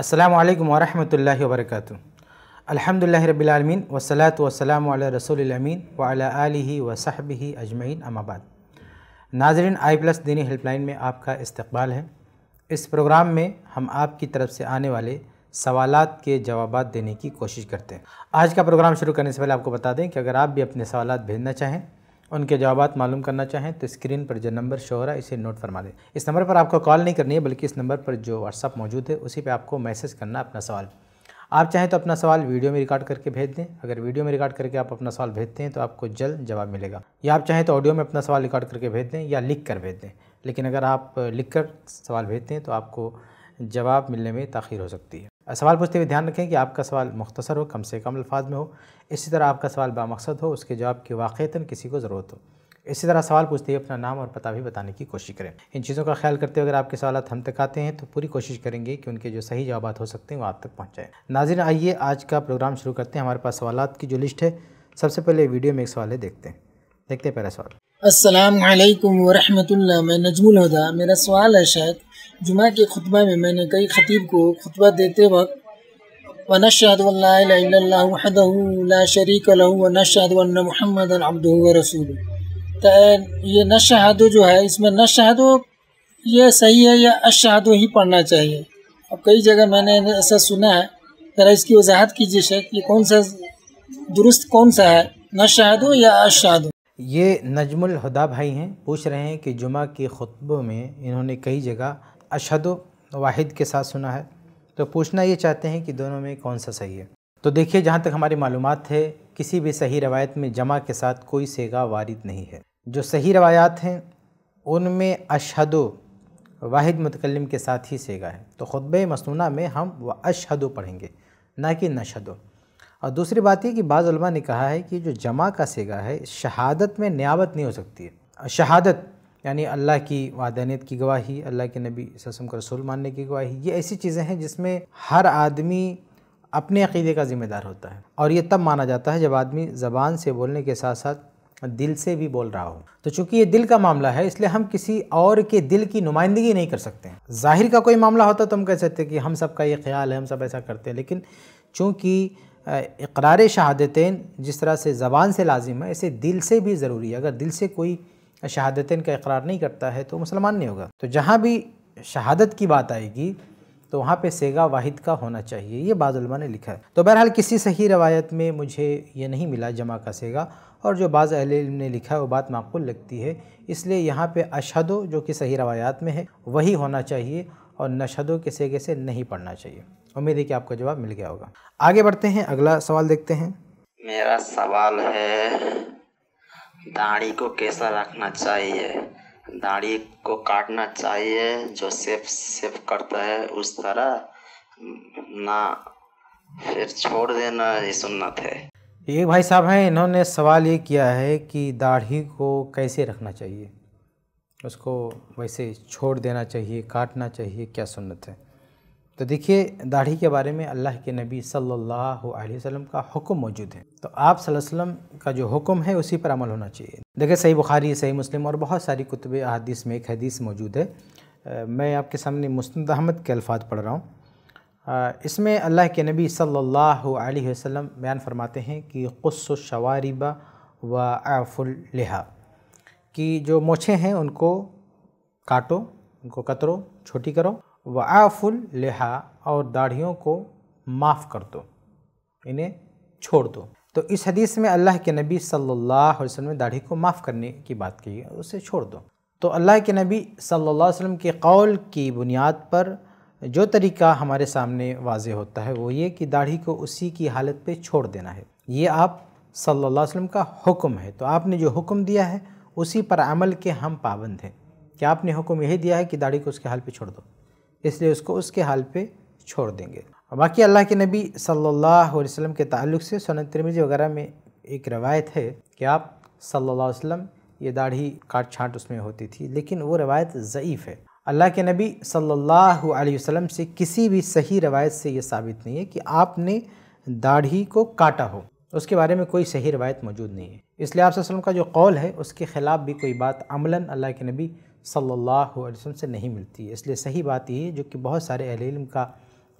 अस्सलाम वालेकुम वरहमतुल्लाहि वबरकatuh अल्हम्दुलिल्लाहि रब्बिल आलमीन वसलातु वसलामु अला रसूलिल अमीन व अला आलिहि व सहबिहि अजमैन अमाबाद नाजरीन आई प्लस दीनी हेल्पलाइन में आपका इस्तकबाल है इस प्रोग्राम में हम आपकी तरफ से आने वाले सवालात के जवाब देने की कोशिश करते हैं आज का प्रोग्राम शुरू करने से पहले आपको बता दें कि अगर आप भी अपने सवाल भेजना चाहें उनके जवाब मालूम करना चाहें तो स्क्रीन पर जो नंबर शो हो रहा है इसे नोट फरमा दें इस नंबर पर आपको कॉल नहीं करनी है बल्कि इस नंबर पर जो व्हाट्सअप मौजूद है उसी पर आपको मैसेज करना अपना सवाल आप चाहें तो अपना सवाल वीडियो में रिकॉर्ड करके भेज दें अगर वीडियो में रिकॉर्ड करके आप अपना सवाल भेजते हैं तो आपको जल्द जवाब मिलेगा या आप चाहें तो ऑडियो में अपना सवाल रिकॉर्ड करके भेज दें या लिख कर भेज दें लेकिन अगर आप लिख कर सवाल भेजते हैं तो आपको जवाब मिलने में तखिर हो सकती है सवाल पूछते हुए ध्यान रखें कि आपका सवाल मुख्तसर हो कम से कम अल्फाज में हो इसी तरह आपका सवाल बामकसद हो उसके जवाब की वाक़ता किसी को ज़रूरत हो इसी तरह सवाल पूछते हुए अपना नाम और पता भी बताने की कोशिश करें इन चीज़ों का ख्याल करते हुए अगर आपके सवाल हम तक आते हैं तो पूरी कोशिश करेंगे कि उनके जो सही जवाब हो सकते हैं वो आप तक पहुँचाएँ नाजिन आइए आज का प्रोग्राम शुरू करते हैं हमारे पास सवाल की जो लिस्ट है सबसे पहले वीडियो में एक सवाल है देखते हैं देखते हैं पहला सवाल असलकम वरहमल मैं नजमुल हदा मेरा सवाल है शायद जुमे के खुतबा में मैंने कई खतीब को खुतबा देते वक्त वनशादल्ला शरीक व नशादन महमद अब्दू रसूल तो ये नशहादो जो है इसमें नशहादो ये सही है या अशहादो ही पढ़ना चाहिए अब कई जगह मैंने ऐसा सुना है ज़रा इसकी वजाहत कीजिए शेख ये कौन सा दुरुस्त कौन सा है नशहादो या अशहादो ये नजमुल हुदा भाई हैं पूछ रहे हैं कि जुमा के खुतबों में इन्होंने कई जगह अशद वाहिद के साथ सुना है तो पूछना ये चाहते हैं कि दोनों में कौन सा सही है तो देखिए जहाँ तक हमारी मालूम है किसी भी सही रवायत में जमा के साथ कोई सेगा वारिद नहीं है जो सही रवायात हैं उनमें अशदो वाहिद मतकलम के साथ ही सेगा है तो खुतब मसनूना में हम व अशहद पढ़ेंगे ना कि नशद और दूसरी बात यह कि बाज़ा ने कहा है कि जो जमा का सेगा है शहादत में नियाबत नहीं हो सकती है शहादत यानी अल्लाह की वादानियत की गवाही अल्लाह के नबी ससम का रसूल मानने की गवाही ये ऐसी चीज़ें हैं जिसमें हर आदमी अपने अकीदे का ज़िम्मेदार होता है और ये तब माना जाता है जब आदमी ज़बान से बोलने के साथ साथ दिल से भी बोल रहा हो तो चूंकि ये दिल का मामला है इसलिए हम किसी और के दिल की नुमाइंदगी नहीं कर सकते जाहिर का कोई मामला होता तो हम कह सकते कि हम सब का ये ख्याल है हम सब ऐसा करते हैं लेकिन चूँकि इकरार शहादतें जिस तरह से ज़बान से लाजिम है ऐसे दिल से भी ज़रूरी है अगर दिल से कोई शहादतन का इकरार नहीं करता है तो मुसलमान नहीं होगा तो जहाँ भी शहादत की बात आएगी तो वहाँ पे सेगा वाहिद का होना चाहिए ये बाज़ुलमा ने लिखा है तो बहरहाल किसी सही रवायत में मुझे ये नहीं मिला जमा का सेगा और जो बाज़ अहल ने लिखा है वो बात माकूल लगती है इसलिए यहाँ पे अशदो जो कि सही रवायात में है वही होना चाहिए और नशदों के सेगे से नहीं पढ़ना चाहिए उम्मीद है कि आपका जवाब मिल गया होगा आगे बढ़ते हैं अगला सवाल देखते हैं मेरा सवाल है दाढ़ी को कैसा रखना चाहिए दाढ़ी को काटना चाहिए जो सेफ सेफ करता है उस तरह ना फिर छोड़ देना ये सुन्नत है एक भाई साहब हैं इन्होंने सवाल ये किया है कि दाढ़ी को कैसे रखना चाहिए उसको वैसे छोड़ देना चाहिए काटना चाहिए क्या सुन्नत है तो देखिए दाढ़ी के बारे में अल्लाह के नबी सल्लल्लाहु अलैहि वसल्लम का हुक्म मौजूद है तो आप वसल्लम का जो हुक्म है उसी पर अमल होना चाहिए देखिए सही बुखारी सही मुस्लिम और बहुत सारी कुतब अदीस में एक हदीस मौजूद है मैं आपके सामने मुस्ंद अहमद के अल्फाज पढ़ रहा हूँ इसमें अल्लाह के नबी सल्लल्लाहु अलैहि वसल्लम बयान फरमाते हैं कि शवारिबा व आफुल्हा कि जो मोछे हैं उनको काटो उनको कतरो छोटी करो व आफुल लिहा और दाढ़ियों को माफ़ कर दो इन्हें छोड़ दो तो इस हदीस में अल्लाह के नबी सल्लल्लाहु अलैहि वसल्लम ने दाढ़ी को माफ़ करने की बात की है उसे छोड़ दो तो अल्लाह के नबी सल्लल्लाहु अलैहि वसल्लम के कौल की बुनियाद पर जो तरीका हमारे सामने वाज होता है वो ये कि दाढ़ी को उसी की हालत पे छोड़ देना है ये आप सल्लल्लाहु अलैहि वसल्लम का हुक्म है तो आपने जो हुक्म दिया है उसी पर अमल के हम पाबंद हैं क्या आपने हुक्म यही दिया है कि दाढ़ी को उसके हाल पर छोड़ दो इसलिए उसको उसके हाल पे छोड़ देंगे बाकी अल्लाह के नबी सल्लल्लाहु अलैहि वसल्लम के ताल्लुक से सन तिरमिजी वगैरह में एक रवायत है कि आप सल्लल्लाहु अलैहि वसल्लम ये दाढ़ी काट छाँट उसमें होती थी लेकिन वो रवायत ज़यीफ़ है अल्लाह के नबी सल्लल्लाहु अलैहि वसल्लम से किसी भी सही रवायत से ये साबित नहीं है कि आपने दाढ़ी को काटा हो उसके बारे में कोई सही रवायत मौजूद नहीं है इसलिए आप वसल्लम का जो कौल है उसके ख़िलाफ़ भी कोई बात अमला अल्लाह के नबी सल्लल्लाहु अलैहि वसल्लम से नहीं मिलती है इसलिए सही बात यही है जो कि बहुत सारे अहले इल्म का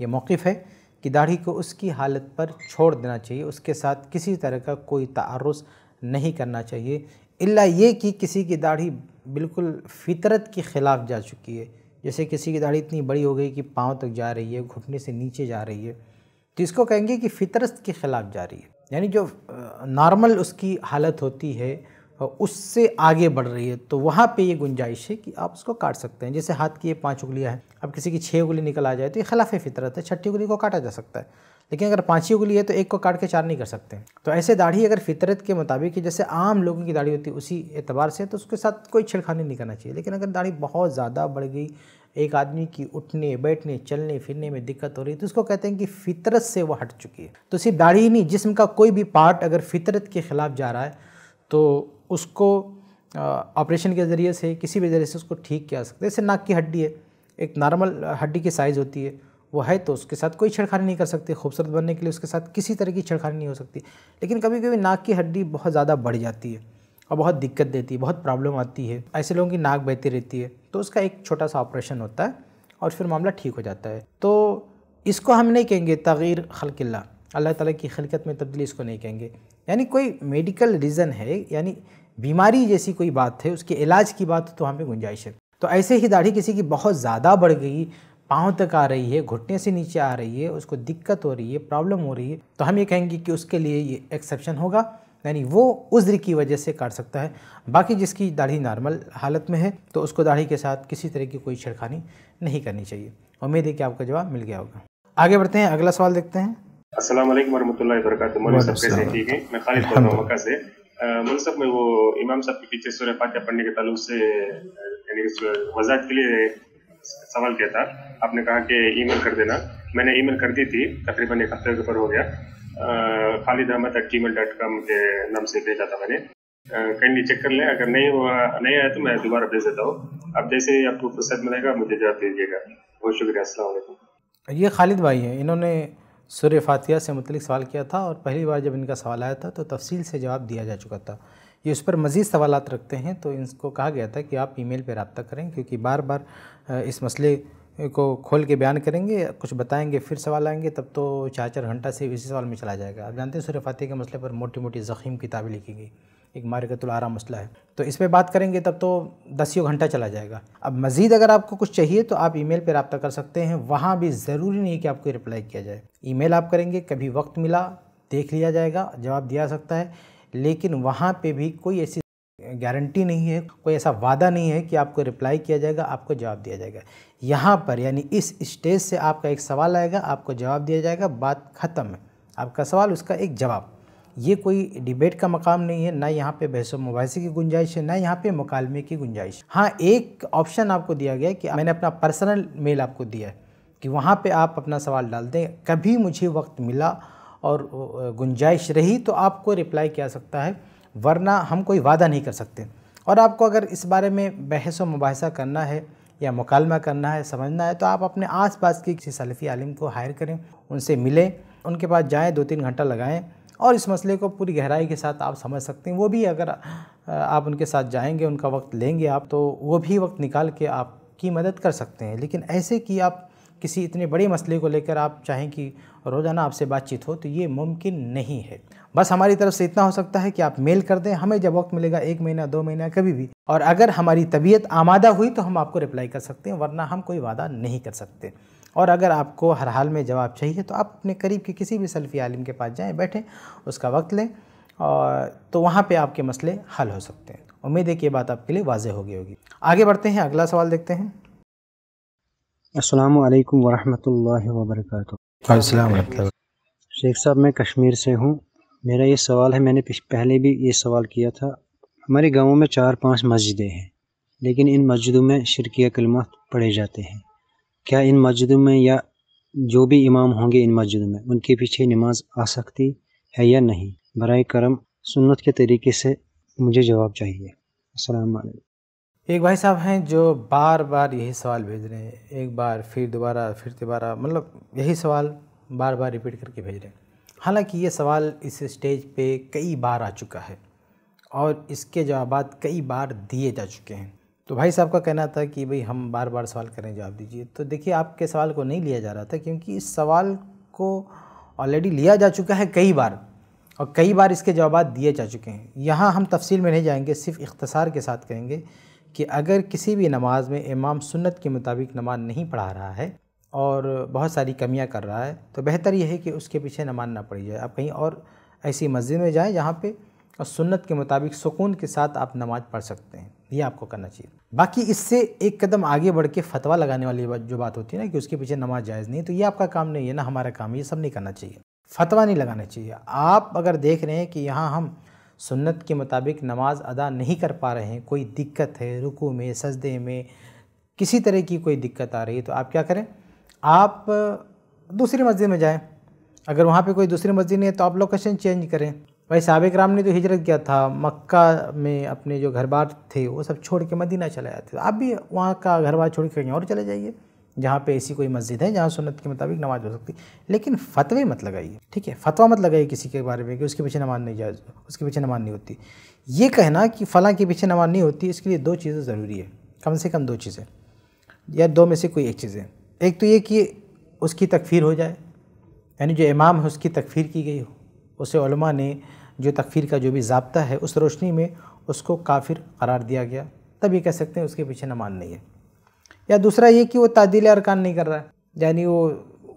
ये मौक़ है कि दाढ़ी को उसकी हालत पर छोड़ देना चाहिए उसके साथ किसी तरह का कोई तारस नहीं करना चाहिए इल्ला ये कि किसी की दाढ़ी बिल्कुल फितरत के ख़िलाफ़ जा चुकी है जैसे किसी की दाढ़ी इतनी बड़ी हो गई कि पाँव तक जा रही है घुटने से नीचे जा रही है तो इसको कहेंगे कि फितरत के ख़िलाफ़ जा रही है यानी जो नॉर्मल उसकी हालत होती है उससे आगे बढ़ रही है तो वहाँ पे ये गुंजाइश है कि आप उसको काट सकते हैं जैसे हाथ की ये पाँच उंगलियाँ हैं अब किसी की छः उंगली निकल आ जाए तो ये खिलाफ फितरत है छठी उंगली को काटा जा सकता है लेकिन अगर पाँच ही उंगली है तो एक को काट के चार नहीं कर सकते तो ऐसे दाढ़ी अगर फितरत के मुताबिक जैसे आम लोगों की दाढ़ी होती है उसी एतबार से तो उसके साथ कोई छिड़खानी नहीं करना चाहिए लेकिन अगर दाढ़ी बहुत ज़्यादा बढ़ गई एक आदमी की उठने बैठने चलने फिरने में दिक्कत हो रही है तो उसको कहते हैं कि फितरत से वो हट चुकी है तो सिर्फ दाढ़ी ही नहीं जिसम का कोई भी पार्ट अगर फितरत के ख़िलाफ़ जा रहा है तो उसको ऑपरेशन के ज़रिए से किसी भी ज़रिए से उसको ठीक किया सकते जैसे नाक की हड्डी है एक नॉर्मल हड्डी की साइज़ होती है वो है तो उसके साथ कोई छेड़खानी नहीं कर सकते खूबसूरत बनने के लिए उसके साथ किसी तरह की छेड़खानी नहीं हो सकती लेकिन कभी कभी नाक की हड्डी बहुत ज़्यादा बढ़ जाती है और बहुत दिक्कत देती है बहुत प्रॉब्लम आती है ऐसे लोगों की नाक बहती रहती है तो उसका एक छोटा सा ऑपरेशन होता है और फिर मामला ठीक हो जाता है तो इसको हम नहीं कहेंगे तगीर खलकिल्ला अल्लाह ताला की खिलकत में तब्दीली इसको नहीं कहेंगे यानी कोई मेडिकल रीज़न है यानी बीमारी जैसी कोई बात है उसके इलाज की बात तो पर गुंजाइश है तो ऐसे ही दाढ़ी किसी की बहुत ज़्यादा बढ़ गई पाँव तक आ रही है घुटने से नीचे आ रही है उसको दिक्कत हो रही है प्रॉब्लम हो रही है तो हम ये कहेंगे कि उसके लिए ये एक्सेप्शन होगा यानी वो उज्र की वजह से काट सकता है बाकी जिसकी दाढ़ी नॉर्मल हालत में है तो उसको दाढ़ी के साथ किसी तरह की कोई छिड़खानी नहीं करनी चाहिए उम्मीद है कि आपका जवाब मिल गया होगा आगे बढ़ते हैं अगला सवाल देखते हैं असल वरहमल वरक मैं खालिद से साहब में वो इमाम साहब के पीछे सूर्य फातिहा पढ़ने के तलुक़ से यानी वजाहत के लिए सवाल किया था आपने कहा कि ईमेल कर देना मैंने ईमेल कर दी थी तकरीबन एक हफ्ते के ऊपर हो गया Khalid Ahmed at gmail dot com के नाम से भेजा था मैंने कहीं चेक कर लें अगर नहीं हुआ नहीं आया तो मैं दोबारा भेज देता हूँ आप जैसे ही आपको फुर्सत मिलेगा मुझे जवाब दीजिएगा बहुत शुक्रिया असल ये खालिद भाई है इन्होंने सूर्य फातिया से मुतलिक सवाल किया था और पहली बार जब इनका सवाल आया था तो तफसील से जवाब दिया जा चुका था ये उस पर मज़ीद सवाल रखते हैं तो इनको कहा गया था कि आप ई मेल पर रबता करें क्योंकि बार बार इस मसले को खोल के बयान करेंगे कुछ बताएंगे फिर सवाल आएंगे तब तो चार चार घंटा से इसी सवाल में चला जाएगा आप जानते हैं सूर्य फातिया के मसले पर मोटी मोटी ज़ख़ीम किताबें लिखी गई एक मारकतुल आरा मसला है तो इस पर बात करेंगे तब तो दसियों घंटा चला जाएगा अब मज़ीद अगर आपको कुछ चाहिए तो आप ईमेल पर रबता कर सकते हैं वहाँ भी ज़रूरी नहीं कि आपको रिप्लाई किया जाए ईमेल आप करेंगे कभी वक्त मिला देख लिया जाएगा जवाब दिया सकता है लेकिन वहाँ पे भी कोई ऐसी गारंटी नहीं है कोई ऐसा वादा नहीं है कि आपको रिप्लाई किया जाएगा आपको जवाब दिया जाएगा यहाँ पर यानी इस स्टेज से आपका एक सवाल आएगा आपको जवाब दिया जाएगा बात ख़त्म है आपका सवाल उसका एक जवाब ये कोई डिबेट का मकाम नहीं है ना यहाँ पे बहस मुबासे की गुंजाइश है ना यहाँ पे मुकालमे की गुंजाइश हाँ एक ऑप्शन आपको दिया गया कि मैंने अपना पर्सनल मेल आपको दिया है कि वहाँ पे आप अपना सवाल डाल दें कभी मुझे वक्त मिला और गुंजाइश रही तो आपको रिप्लाई किया सकता है वरना हम कोई वादा नहीं कर सकते और आपको अगर इस बारे में बहस व मुबासा करना है या मुकालमा करना है समझना है तो आप अपने आस पास के किसी सलफ़ी आलिम को हायर करें उनसे मिलें उनके पास जाएँ दो तीन घंटा लगाएँ और इस मसले को पूरी गहराई के साथ आप समझ सकते हैं वो भी अगर आप उनके साथ जाएंगे उनका वक्त लेंगे आप तो वो भी वक्त निकाल के आपकी मदद कर सकते हैं लेकिन ऐसे कि आप किसी इतने बड़े मसले को लेकर आप चाहें कि रोज़ाना आपसे बातचीत हो तो ये मुमकिन नहीं है बस हमारी तरफ से इतना हो सकता है कि आप मेल कर दें हमें जब वक्त मिलेगा एक महीना दो महीना कभी भी और अगर हमारी तबीयत आमादा हुई तो हम आपको रिप्लाई कर सकते हैं वरना हम कोई वादा नहीं कर सकते और अगर आपको हर हाल में जवाब चाहिए तो आप अपने करीब के किसी भी सेल्फी आलिम के पास जाएँ बैठें उसका वक्त लें और तो वहाँ पर आपके मसले हल हो सकते हैं उम्मीद है कि ये बात आपके लिए वाज होगी होगी आगे बढ़ते हैं अगला सवाल देखते हैं असलकम वालेकुम वर्क शेख साहब मैं कश्मीर से हूँ मेरा ये सवाल है मैंने पहले भी ये सवाल किया था हमारे गाँव में चार पाँच मस्जिदें हैं लेकिन इन मस्जिदों में शिरकिया कलमा पढ़े जाते हैं क्या इन मस्जिदों में या जो भी इमाम होंगे इन मस्जिदों में उनके पीछे नमाज आ सकती है या नहीं बर करम सुन्नत के तरीके से मुझे जवाब चाहिए असल एक भाई साहब हैं जो बार बार यही सवाल भेज रहे हैं एक बार फिर दोबारा फिर दोबारा मतलब यही सवाल बार बार रिपीट करके भेज रहे हैं हालांकि ये सवाल इस स्टेज पे कई बार आ चुका है और इसके जवाब कई बार दिए जा चुके हैं तो भाई साहब का कहना था कि भाई हम बार बार सवाल करें जवाब दीजिए तो देखिए आपके सवाल को नहीं लिया जा रहा था क्योंकि इस सवाल को ऑलरेडी लिया जा चुका है कई बार और कई बार इसके जवाब दिए जा चुके हैं यहाँ हम तफसील में नहीं जाएंगे सिर्फ इख्तसार के साथ कहेंगे कि अगर किसी भी नमाज में इमाम सुन्नत के मुताबिक नमाज नहीं पढ़ा रहा है और बहुत सारी कमियाँ कर रहा है तो बेहतर यह है कि उसके पीछे नमाज ना पढ़ी जाए आप कहीं और ऐसी मस्जिद में जाएँ जहाँ पर और सुन्नत के मुताबिक सुकून के साथ आप नमाज़ पढ़ सकते हैं ये आपको करना चाहिए बाकी इससे एक कदम आगे बढ़ के फतवा लगाने वाली जो बात होती है ना कि उसके पीछे नमाज जायज़ नहीं तो ये आपका काम नहीं है ना हमारा काम ये सब नहीं करना चाहिए फतवा नहीं लगाना चाहिए आप अगर देख रहे हैं कि यहाँ हम सुन्नत के मुताबिक नमाज अदा नहीं कर पा रहे हैं कोई दिक्कत है रुकू में सजदे में किसी तरह की कोई दिक्कत आ रही है तो आप क्या करें आप दूसरी मस्जिद में जाएं अगर वहाँ पे कोई दूसरी मस्जिद नहीं है तो आप लोकेशन चेंज करें भाई सबक राम ने तो हिजरत किया था मक्का में अपने जो घर बार थे वो सब छोड़ के मदीना चले जाते थे आप भी वहाँ का घर बार छोड़ के कहीं और चले जाइए जहाँ पे ऐसी कोई मस्जिद है जहाँ सुन्नत के मुताबिक नमाज़ हो सकती लेकिन फतवे मत लगाइए ठीक है फतवा मत लगाइए किसी के बारे में कि उसके पीछे नमाज नहीं जाए उसके पीछे नमाज नहीं होती ये कहना कि फ़लाँ के पीछे नमाज नहीं होती इसके लिए दो चीज़ें ज़रूरी है कम से कम दो चीज़ें या दो में से कोई एक चीज़ें एक तो ये कि उसकी तकफीर हो जाए यानी जो इमाम है उसकी तकफीर की गई हो उसे ने जो तकफ़ीर का जो भी जबता है उस रोशनी में उसको काफिर करार दिया गया तब ये कह सकते हैं उसके पीछे नमाज़ नहीं है या दूसरा ये कि वो तादिल अरकान नहीं कर रहा है यानी वो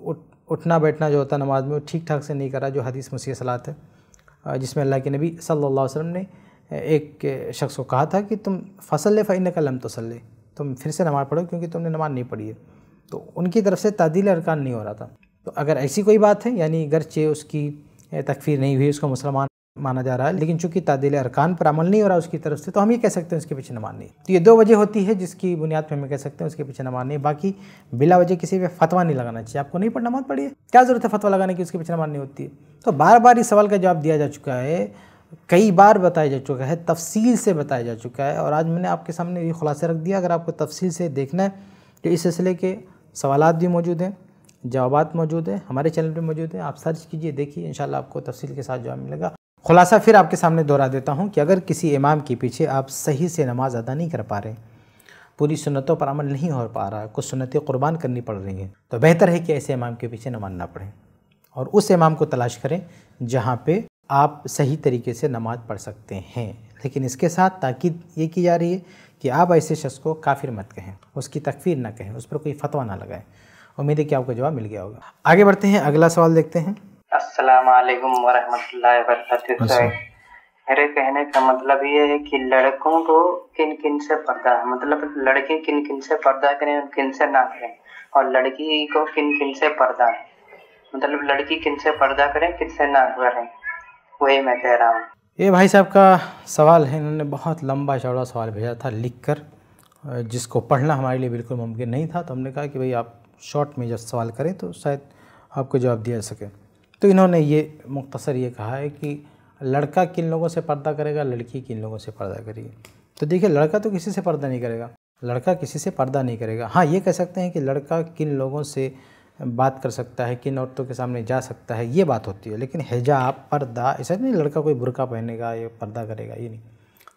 उठ, उठना बैठना जो होता है नमाज में वो ठीक ठाक से नहीं कर रहा जो हदीस मसीह सलात है जिसमें अल्लाह के नबी सल्ला अलैहि ने एक शख्स को कहा था कि तुम फसल फ़ैन का लम तसल्ले तुम फिर से नमाज़ पढ़ो क्योंकि तुमने नमाज़ नहीं पढ़ी है तो उनकी तरफ से तादिल अरकान नहीं हो रहा था तो अगर ऐसी कोई बात है यानी चे उसकी तकफीर नहीं हुई उसको मुसलमान माना जा रहा है लेकिन चूंकि तादिल अरकान पर अमल नहीं हो रहा उसकी तरफ से तो हम ये कह सकते हैं उसके पीछे नमाज नहीं तो ये दो वजह होती है जिसकी बुनियाद पर हमें कह सकते हैं उसके पीछे नमाज नहीं बाकी बिला वजह किसी पर फतवा नहीं लगाना चाहिए आपको नहीं पढ़ना नमाज पढ़िए क्या ज़रूरत है फतवा लगाने की उसके पीछे नमाज नहीं होती है तो बार बार इस सवाल का जवाब दिया जा चुका है कई बार बताया जा चुका है तफसील से बताया जा चुका है और आज मैंने आपके सामने ये खुलासा रख दिया अगर आपको तफसील से देखना है तो इस सिलसिले के सवाल भी मौजूद हैं जवाब मौजूद हैं हमारे चैनल पर मौजूद हैं आप सर्च कीजिए देखिए इन आपको तफसील के साथ जवाब मिलेगा खुलासा फिर आपके सामने दोहरा देता हूँ कि अगर किसी इमाम के पीछे आप सही से नमाज़ अदा नहीं कर पा रहे पूरी सुनतों पर अमल नहीं हो पा रहा कुछ सुनतें कुर्बान करनी पड़ रही हैं तो बेहतर है कि ऐसे इमाम के पीछे नमाज ना पढ़ें और उस इमाम को तलाश करें जहाँ पे आप सही तरीके से नमाज पढ़ सकते हैं लेकिन इसके साथ ताकीद ये की जा रही है कि आप ऐसे शख्स को काफिर मत कहें उसकी तकफीर ना कहें उस पर कोई फतवा ना लगाएं उम्मीद है कि आपको जवाब मिल गया होगा आगे बढ़ते हैं अगला सवाल देखते हैं असलकम वरहमल वर्क मेरे कहने का मतलब ये है कि लड़कों को किन किन से पर्दा है मतलब लड़के किन किन से पर्दा करें और किन से ना करें और लड़की को किन किन से पर्दा है मतलब लड़की किन से पर्दा करें किन से ना करें वही मैं कह रहा हूँ ये भाई साहब का सवाल है इन्होंने बहुत लंबा चौड़ा सवाल भेजा था लिख कर जिसको पढ़ना हमारे लिए बिल्कुल मुमकिन नहीं था तो हमने कहा कि भाई आप शॉर्ट में जब सवाल करें तो शायद आपको जवाब दिया जा सके तो इन्होंने ये मुख्तसर ये कहा है कि लड़का किन लोगों से पर्दा करेगा लड़की किन लोगों से पर्दा करेगी तो देखिए लड़का तो किसी से पर्दा नहीं करेगा लड़का किसी से पर्दा नहीं करेगा हाँ ये कह सकते हैं कि लड़का किन लोगों से बात कर सकता है किन औरतों के सामने जा सकता है ये बात होती है लेकिन हिजाब पर्दा ऐसा नहीं लड़का कोई बुरका पहनेगा या पर्दा करेगा ये नहीं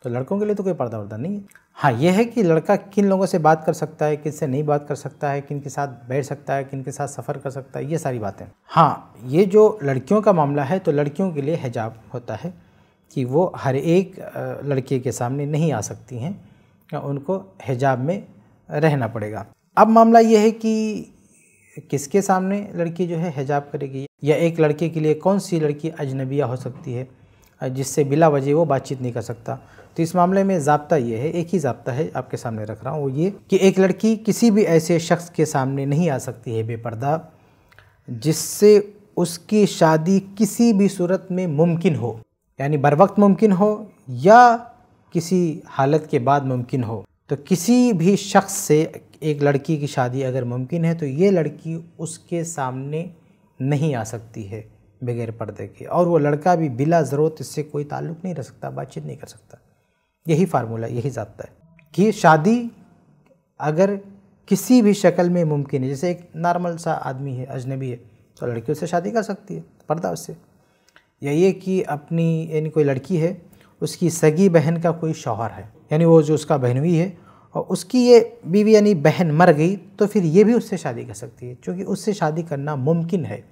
तो लड़कों के लिए तो कोई पर्दा वर्दा नहीं है हाँ यह है कि लड़का किन लोगों से बात कर सकता है किससे से नहीं बात कर सकता है किन के साथ बैठ सकता है किन के साथ सफ़र कर सकता है ये सारी बातें हाँ ये जो लड़कियों का मामला है तो लड़कियों के लिए हिजाब होता है कि वो हर एक लड़के के सामने नहीं आ सकती हैं उनको हिजाब में रहना पड़ेगा अब मामला ये है कि किसके सामने लड़की जो है हिजाब करेगी या एक लड़के के लिए कौन सी लड़की अजनबिया हो सकती है जिससे बिला वजह वो बातचीत नहीं कर सकता तो इस मामले में जबता ये है एक ही जबता है आपके सामने रख रहा हूँ वो ये कि एक लड़की किसी भी ऐसे शख्स के सामने नहीं आ सकती है बेपर्दा जिससे उसकी शादी किसी भी सूरत में मुमकिन हो यानी बर वक्त मुमकिन हो या किसी हालत के बाद मुमकिन हो तो किसी भी शख्स से एक लड़की की शादी अगर मुमकिन है तो ये लड़की उसके सामने नहीं आ सकती है बगैर पर्दे के और वो लड़का भी बिला ज़रूरत इससे कोई ताल्लुक़ नहीं रख सकता बातचीत नहीं कर सकता यही फार्मूला यही ज़ाबता है कि शादी अगर किसी भी शक्ल में मुमकिन है जैसे एक नॉर्मल सा आदमी है अजनबी है तो लड़की उससे शादी कर सकती है पर्दा उससे या ये कि अपनी यानी कोई लड़की है उसकी सगी बहन का कोई शौहर है यानी वो जो उसका बहनवी है और उसकी ये बीवी यानी बहन मर गई तो फिर ये भी उससे शादी कर सकती है क्योंकि उससे शादी करना मुमकिन है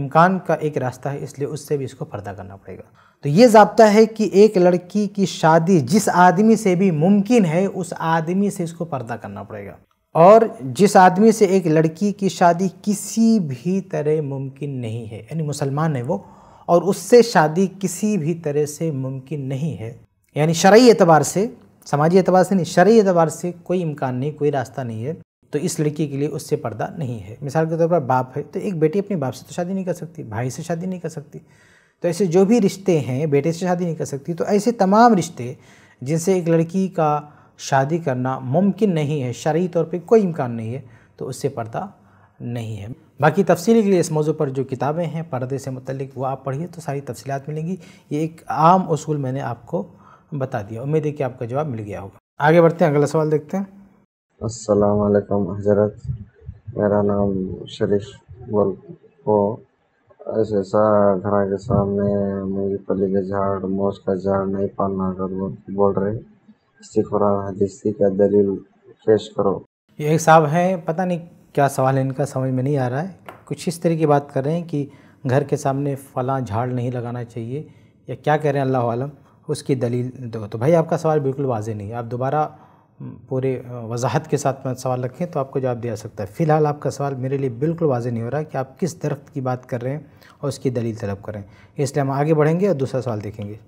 इम्कान का एक रास्ता है इसलिए उससे भी इसको पर्दा करना पड़ेगा तो ये जबता है कि एक लड़की की शादी जिस आदमी से भी मुमकिन है उस आदमी से इसको पर्दा करना पड़ेगा और जिस आदमी से एक लड़की की शादी किसी भी तरह मुमकिन नहीं है यानी मुसलमान है वो और उससे शादी किसी भी तरह से मुमकिन नहीं है यानी शर्य एतबार से समाजी एतबार से नहीं शर्य एतबार से कोई इम्कान नहीं कोई रास्ता नहीं है तो इस लड़की के लिए उससे पर्दा नहीं है मिसाल के तौर पर बाप है तो एक बेटी अपने बाप से तो शादी नहीं कर सकती भाई से शादी नहीं कर सकती तो ऐसे जो भी रिश्ते हैं बेटे से शादी नहीं कर सकती तो ऐसे तमाम रिश्ते जिनसे एक लड़की का शादी करना मुमकिन नहीं है शर्य तौर पर कोई इम्कान नहीं है तो उससे पर्दा नहीं है बाकी तफसी के लिए इस मौजू पर जो किताबें हैं पर्दे से मतलब वो आप पढ़िए तो सारी तफसीत मिलेंगी ये एक आम असूल मैंने आपको बता दिया उम्मीद है कि आपका जवाब मिल गया होगा आगे बढ़ते हैं अगला सवाल देखते हैं असलकम हजरत मेरा नाम शरीफ सा घर के सामने मूंगफली का झाड़ मोस का झाड़ नहीं पालना करो बोल रहे इससे कुरान हदीस का दलील पेश करो ये एक साहब हैं पता नहीं क्या सवाल है इनका समझ में नहीं आ रहा है कुछ इस तरह की बात कर रहे हैं कि घर के सामने फला झाड़ नहीं लगाना चाहिए या क्या कह रहे हैं अल्लाह आलम उसकी दलील दो तो भाई आपका सवाल बिल्कुल वाजे नहीं है आप दोबारा पूरे वजाहत के साथ मैं सवाल रखें तो आपको जवाब दिया सकता है फ़िलहाल आपका सवाल मेरे लिए बिल्कुल वाजे नहीं हो रहा कि आप किस दरख्त की बात कर रहे हैं और उसकी दलील तलब करें इसलिए हम आगे बढ़ेंगे और दूसरा सवाल देखेंगे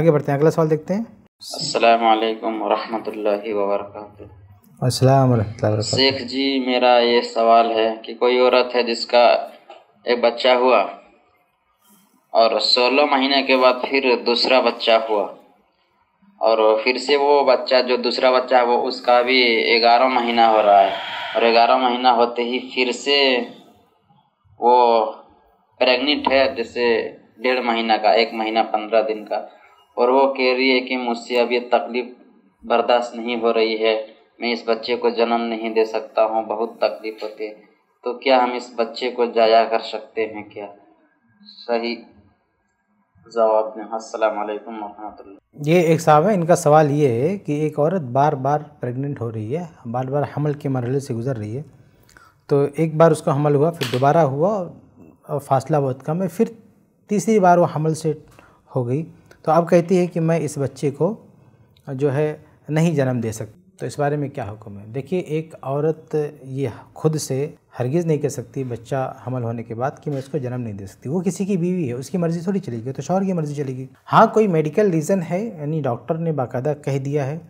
आगे बढ़ते हैं अगला सवाल देखते हैं असलकम वरहमतुल्लाहि वबरकातुहू शेख जी मेरा ये सवाल है कि कोई औरत है जिसका एक बच्चा हुआ और सोलह महीने के बाद फिर दूसरा बच्चा हुआ और फिर से वो बच्चा जो दूसरा बच्चा है वो उसका भी ग्यारह महीना हो रहा है और ग्यारह महीना होते ही फिर से वो प्रेग्नेंट है जैसे डेढ़ महीना का एक महीना पंद्रह दिन का और वो कह रही है कि मुझसे अब ये तकलीफ़ बर्दाश्त नहीं हो रही है मैं इस बच्चे को जन्म नहीं दे सकता हूँ बहुत तकलीफ़ होती है तो क्या हम इस बच्चे को जाया कर सकते हैं क्या सही जवाब ये एक साहब है इनका सवाल ये है कि एक औरत बार बार प्रेग्नेंट हो रही है बार बार हमल के मरहले से गुज़र रही है तो एक बार उसका हमल हुआ फिर दोबारा हुआ और फासला बहुत कम है फिर तीसरी बार वो हमल से हो गई तो अब कहती है कि मैं इस बच्चे को जो है नहीं जन्म दे सकती तो इस बारे में क्या हुक्म है देखिए एक औरत ये खुद से हरगिज़ नहीं कह सकती बच्चा हमल होने के बाद कि मैं उसको जन्म नहीं दे सकती वो किसी की बीवी है उसकी मर्ज़ी थोड़ी चलेगी तो शौहर की मर्ज़ी चलेगी हाँ कोई मेडिकल रीज़न है यानी डॉक्टर ने बाकायदा कह दिया है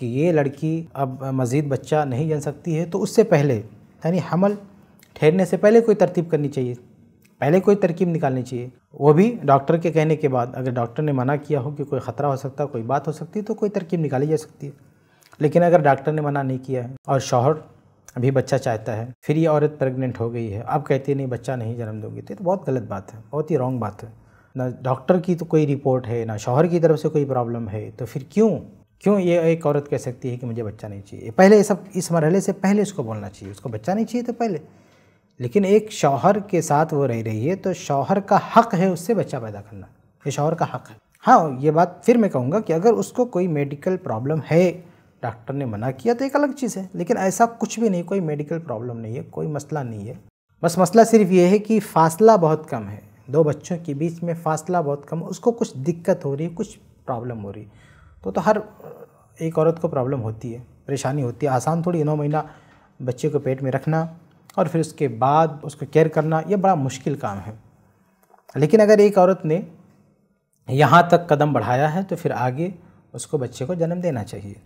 कि ये लड़की अब मज़ीद बच्चा नहीं जन सकती है तो उससे पहले यानी हमल ठहरने से पहले कोई तरतीब करनी चाहिए पहले कोई तरकीब निकालनी चाहिए वो भी डॉक्टर के कहने के बाद अगर डॉक्टर ने मना किया हो कि कोई ख़तरा हो सकता कोई बात हो सकती तो कोई तरकीब निकाली जा सकती है लेकिन अगर डॉक्टर ने मना नहीं किया है और शौहर अभी बच्चा चाहता है फिर ये औरत प्रेग्नेंट हो गई है अब कहती है नहीं बच्चा नहीं जन्म दूंगी तो ये तो बहुत गलत बात है बहुत ही रॉन्ग बात है ना डॉक्टर की तो कोई रिपोर्ट है ना शौहर की तरफ से कोई प्रॉब्लम है तो फिर क्यों क्यों ये एक औरत कह सकती है कि मुझे बच्चा नहीं चाहिए पहले ये सब इस मरहले से पहले उसको बोलना चाहिए उसको बच्चा नहीं चाहिए तो पहले लेकिन एक शौहर के साथ वो रह रही है तो शौहर का हक़ है उससे बच्चा पैदा करना ये शौहर का हक़ है हाँ ये बात फिर मैं कहूँगा कि अगर उसको कोई मेडिकल प्रॉब्लम है डॉक्टर ने मना किया तो एक अलग चीज़ है लेकिन ऐसा कुछ भी नहीं कोई मेडिकल प्रॉब्लम नहीं है कोई मसला नहीं है बस मसला सिर्फ ये है कि फासला बहुत कम है दो बच्चों के बीच में फासला बहुत कम उसको कुछ दिक्कत हो रही है कुछ प्रॉब्लम हो रही तो तो हर एक औरत को प्रॉब्लम होती है परेशानी होती है आसान थोड़ी नौ महीना बच्चे को पेट में रखना और फिर उसके बाद उसको केयर करना यह बड़ा मुश्किल काम है लेकिन अगर एक औरत ने यहाँ तक कदम बढ़ाया है तो फिर आगे उसको बच्चे को जन्म देना चाहिए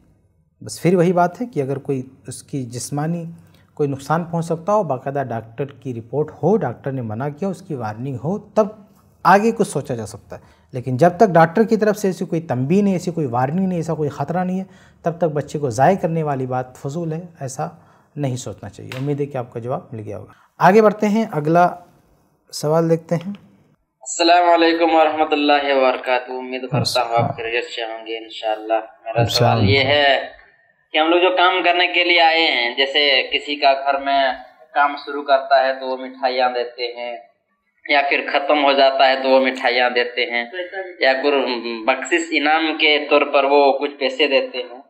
बस फिर वही बात है कि अगर कोई उसकी जिस्मानी कोई नुकसान पहुंच सकता हो बाकायदा डॉक्टर की रिपोर्ट हो डॉक्टर ने मना किया उसकी वार्निंग हो तब आगे कुछ सोचा जा सकता है लेकिन जब तक डॉक्टर की तरफ से ऐसी कोई तंबी नहीं ऐसी कोई वार्निंग नहीं ऐसा कोई ख़तरा नहीं है तब तक बच्चे को ज़ाय करने वाली बात फजूल है ऐसा नहीं सोचना चाहिए उम्मीद है कि आपका जवाब मिल गया होगा आगे बढ़ते हैं अगला सवाल देखते हैं वरहमतुल्लाहि वरहमल वर्क उम्मीद करता हूँ आप खैरियत से होंगे इंशाल्लाह मेरा सवाल ये है कि हम लोग जो काम करने के लिए आए हैं जैसे किसी का घर में काम शुरू करता है तो वो मिठाइयाँ देते हैं या फिर ख़त्म हो जाता है तो वो मिठाइयाँ देते हैं या फिर बख्शिश इनाम के तौर पर वो कुछ पैसे देते हैं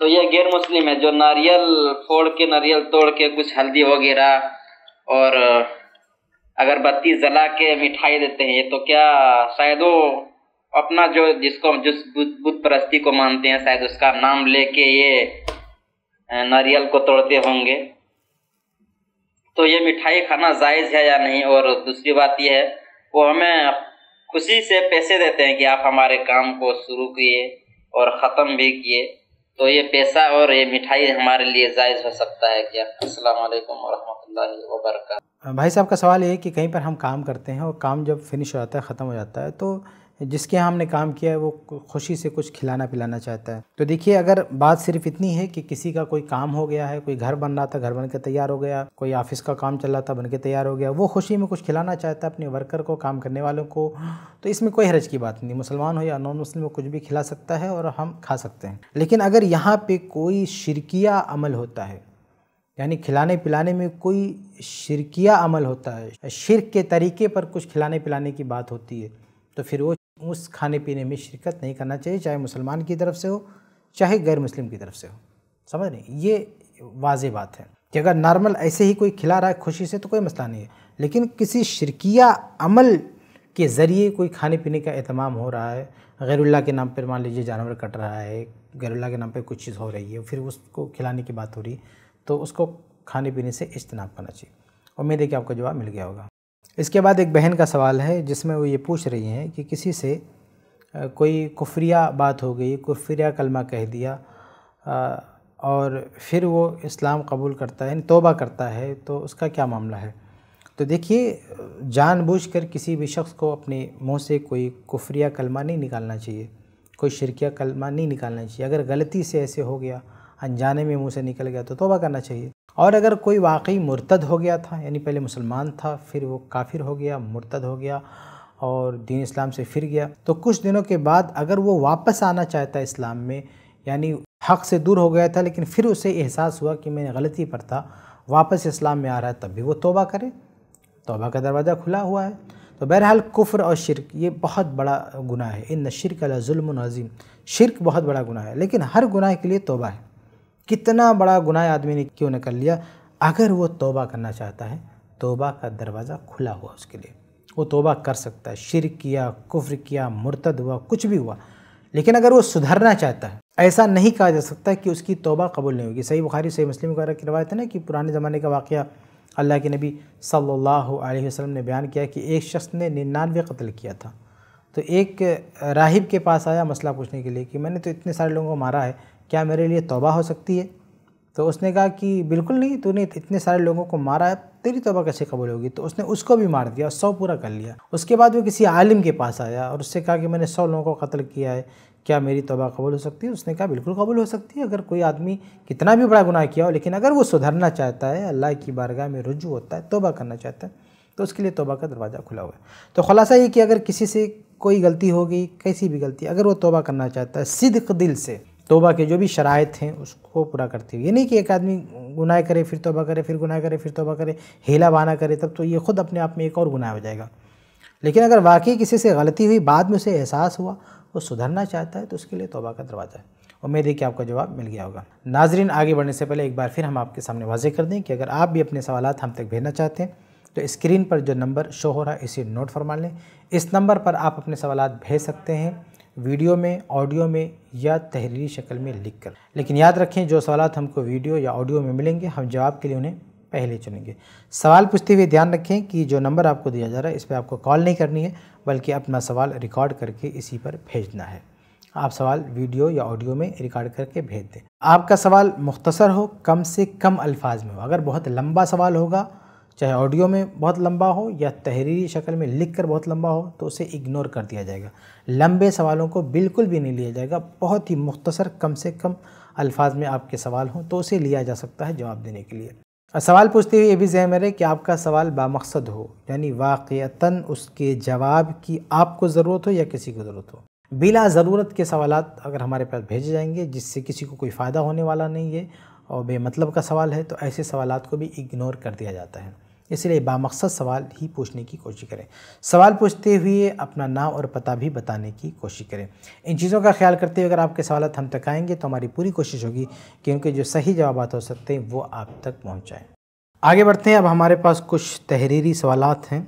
तो ये गैर मुस्लिम है जो नारियल फोड़ के नारियल तोड़ के कुछ हल्दी वगैरह और अगरबत्ती जला के मिठाई देते हैं ये तो क्या शायद वो अपना जो जिसको जिस बुद्ध परस्ती को मानते हैं शायद उसका नाम लेके ये नारियल को तोड़ते होंगे तो ये मिठाई खाना जायज़ है या नहीं और दूसरी बात यह है वो हमें खुशी से पैसे देते हैं कि आप हमारे काम को शुरू किए और ख़त्म भी किए तो ये पैसा और ये मिठाई हमारे लिए जायज़ हो सकता है क्या अस्सलाम वालेकुम वरहमतुल्लाहि वबरकातुहू भाई साहब का सवाल ये है कि कहीं पर हम काम करते हैं और काम जब फिनिश हो जाता है ख़त्म हो जाता है तो जिसके यहाँ हमने काम किया है वो खुशी से कुछ खिलाना पिलाना चाहता है तो देखिए अगर बात सिर्फ इतनी है कि किसी का कोई काम हो गया है कोई घर बन रहा था घर बन के तैयार हो गया कोई ऑफिस का काम चल रहा था बन के तैयार हो गया वो खुशी में कुछ खिलाना चाहता है अपने वर्कर को काम करने वालों को तो इसमें कोई हरज की बात नहीं मुसलमान हो या नॉन मुस्लिम हो कुछ भी खिला सकता है और हम खा सकते हैं लेकिन अगर यहाँ पर कोई शिरकिया अमल होता है यानी खिलाने पिलाने में कोई शिरकिया अमल होता है शिरक के तरीके पर कुछ खिलाने पिलाने की बात होती है तो फिर वो उस खाने पीने में शिरकत नहीं करना चाहिए चाहे मुसलमान की तरफ से हो चाहे गैर मुस्लिम की तरफ से हो समझ रहे ये वाज बात है कि अगर नॉर्मल ऐसे ही कोई खिला रहा है खुशी से तो कोई मसला नहीं है लेकिन किसी शिरकिया अमल के ज़रिए कोई खाने पीने का अहतमाम हो रहा है गैरुल्ला के नाम पर मान लीजिए जानवर कट रहा है गैरुल्ला के नाम पर कुछ चीज़ हो रही है फिर उसको खिलाने की बात हो रही तो उसको खाने पीने से इज्तनाब करना चाहिए उम्मीद है कि आपका जवाब मिल गया होगा इसके बाद एक बहन का सवाल है जिसमें वो ये पूछ रही हैं कि किसी से कोई कुफ्रिया बात हो गई कुफ्रिया कलमा कह दिया और फिर वो इस्लाम कबूल करता है तोबा करता है तो उसका क्या मामला है तो देखिए जानबूझकर किसी भी शख्स को अपने मुंह से कोई कुफ्रिया कलमा नहीं निकालना चाहिए कोई शिरकिया कलमा नहीं निकालना चाहिए अगर गलती से ऐसे हो गया अनजाने में मुंह से निकल गया तो तोबा करना चाहिए और अगर कोई वाकई मुर्तद हो गया था यानी पहले मुसलमान था फिर वो काफिर हो गया मुर्तद हो गया और दीन इस्लाम से फिर गया तो कुछ दिनों के बाद अगर वो वापस आना चाहता है इस्लाम में यानी हक़ से दूर हो गया था लेकिन फिर उसे एहसास हुआ कि मैंने गलती पर था वापस इस्लाम में आ रहा है तब भी वो तोबा करे तोबा का दरवाज़ा खुला हुआ है तो बहरहाल कुफ्र और शिरक ये बहुत बड़ा गुनाह है इन शिरक अला जुल्म अज़ीम शिरक बहुत बड़ा गुनाह है लेकिन हर गुनाह के लिए तोबा है कितना बड़ा गुनाह आदमी ने क्यों न कर लिया अगर वो तोबा करना चाहता है तोबा का दरवाज़ा खुला हुआ उसके लिए वो तोबा कर सकता है शिर किया कुफ्र किया मुर्तद हुआ कुछ भी हुआ लेकिन अगर वो सुधरना चाहता है ऐसा नहीं कहा जा सकता कि उसकी तोबा कबूल नहीं होगी सही बुखारी सही मुस्लिम वगैरह की रवायत है ना कि पुराने ज़माने का वाक़ अल्लाह के नबी सल्लल्लाहु अलैहि वसल्लम ने बयान किया कि एक शख्स ने निन्यानवे कत्ल किया था तो एक राहिब के पास आया मसला पूछने के लिए कि मैंने तो इतने सारे लोगों को मारा है क्या मेरे लिए तोबा हो सकती है तो उसने कहा कि बिल्कुल नहीं तूने इतने सारे लोगों को मारा है तेरी तोबा कैसे कबूल होगी तो उसने उसको भी मार दिया और सौ पूरा कर लिया उसके बाद वो किसी आलिम के पास आया और उससे कहा कि मैंने सौ लोगों को कत्ल किया है क्या मेरी तोबा कबूल हो सकती है उसने कहा बिल्कुल कबूल हो सकती है अगर कोई आदमी कितना भी बड़ा गुनाह किया हो लेकिन अगर वो सुधरना चाहता है अल्लाह की बारगाह में रुजू होता है तोबा करना चाहता है तो उसके लिए तोबा का दरवाज़ा खुला हुआ है तो खुलासा ये कि अगर किसी से कोई गलती हो गई कैसी भी गलती अगर वो तोबा करना चाहता है सिद्क दिल से तोबा के जो भी शराय हैं उसको पूरा करते हुए ये नहीं कि एक आदमी गुनाह करे फिर तोबा करे फिर गुनाह करे फिर तोबा करे हेला बहाना करे तब तो ये ख़ुद अपने आप में एक और गुनाह हो जाएगा लेकिन अगर वाकई किसी से गलती हुई बाद में उसे एहसास हुआ वो सुधरना चाहता है तो उसके लिए तोबा का दरवाज़ा है उम्मीद है कि आपका जवाब मिल गया होगा नाजरीन आगे बढ़ने से पहले एक बार फिर हम आपके सामने वाजे कर दें कि अगर आप भी अपने सवाल हम तक भेजना चाहते हैं तो स्क्रीन पर जो नंबर शो हो रहा है इसे नोट फरमा लें इस नंबर पर आप अपने सवाल भेज सकते हैं वीडियो में ऑडियो में या तहरीरी शक्ल में लिख कर लेकिन याद रखें जो सवाल हमको वीडियो या ऑडियो में मिलेंगे हम जवाब के लिए उन्हें पहले चुनेंगे सवाल पूछते हुए ध्यान रखें कि जो नंबर आपको दिया जा रहा है इस पर आपको कॉल नहीं करनी है बल्कि अपना सवाल रिकॉर्ड करके इसी पर भेजना है आप सवाल वीडियो या ऑडियो में रिकॉर्ड करके भेज दें आपका सवाल मुख्तसर हो कम से कम अल्फाज में हो अगर बहुत लंबा सवाल होगा चाहे ऑडियो में बहुत लंबा हो या तहरीरी शक्ल में लिख कर बहुत लंबा हो तो उसे इग्नोर कर दिया जाएगा लंबे सवालों को बिल्कुल भी नहीं लिया जाएगा बहुत ही मुख्तसर कम से कम अल्फाज में आपके सवाल हों तो उसे लिया जा सकता है जवाब देने के लिए सवाल पूछते हुए ये भी जहमर है कि आपका सवाल बामकसद हो यानी वाक़ता उसके जवाब की आपको ज़रूरत हो या किसी को ज़रूरत हो बिला ज़रूरत के सवाल अगर हमारे पास भेजे जाएंगे जिससे किसी को कोई फ़ायदा होने वाला नहीं है और बेमतलब का सवाल है तो ऐसे सवाल को भी इग्नोर कर दिया जाता है इसलिए बामकसद सवाल ही पूछने की कोशिश करें सवाल पूछते हुए अपना नाम और पता भी बताने की कोशिश करें इन चीज़ों का ख्याल करते हुए अगर आपके सवाल हम तक आएंगे तो हमारी पूरी कोशिश होगी कि उनके जो सही जवाब हो सकते हैं वो आप तक पहुँचाएँ आगे बढ़ते हैं अब हमारे पास कुछ तहरीरी सवाल हैं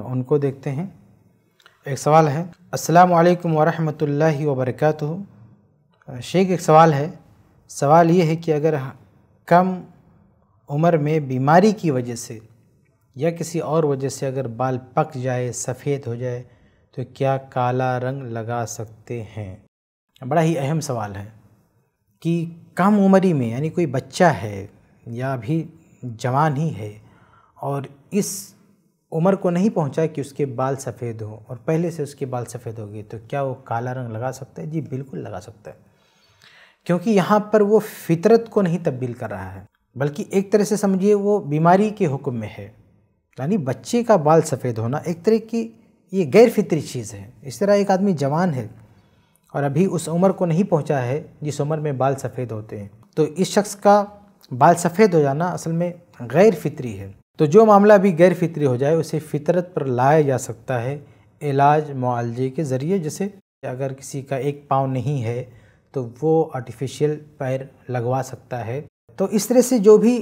उनको देखते हैं एक सवाल है अस्सलाम वालेकुम वरहमतुल्लाहि वबरकatuh शेख एक सवाल है सवाल ये है कि अगर कम उम्र में बीमारी की वजह से या किसी और वजह से अगर बाल पक जाए सफ़ेद हो जाए तो क्या काला रंग लगा सकते हैं बड़ा ही अहम सवाल है कि कम उम्री में यानी कोई बच्चा है या अभी जवान ही है और इस उम्र को नहीं पहुंचा कि उसके बाल सफ़ेद हो और पहले से उसके बाल सफ़ेद हो गए तो क्या वो काला रंग लगा सकता है जी बिल्कुल लगा सकता है क्योंकि यहाँ पर वो फितरत को नहीं तब्दील कर रहा है बल्कि एक तरह से समझिए वो बीमारी के हुक्म में है यानी बच्चे का बाल सफ़ेद होना एक तरह की ये गैर फितरी चीज़ है इस तरह एक आदमी जवान है और अभी उस उम्र को नहीं पहुंचा है जिस उम्र में बाल सफ़ेद होते हैं तो इस शख्स का बाल सफ़ेद हो जाना असल में गैर फितरी है तो जो मामला अभी गैर फितरी हो जाए उसे फितरत पर लाया जा सकता है इलाज मुआलजे के ज़रिए जैसे अगर किसी का एक पाँव नहीं है तो वो आर्टिफिशियल पैर लगवा सकता है तो इस तरह से जो भी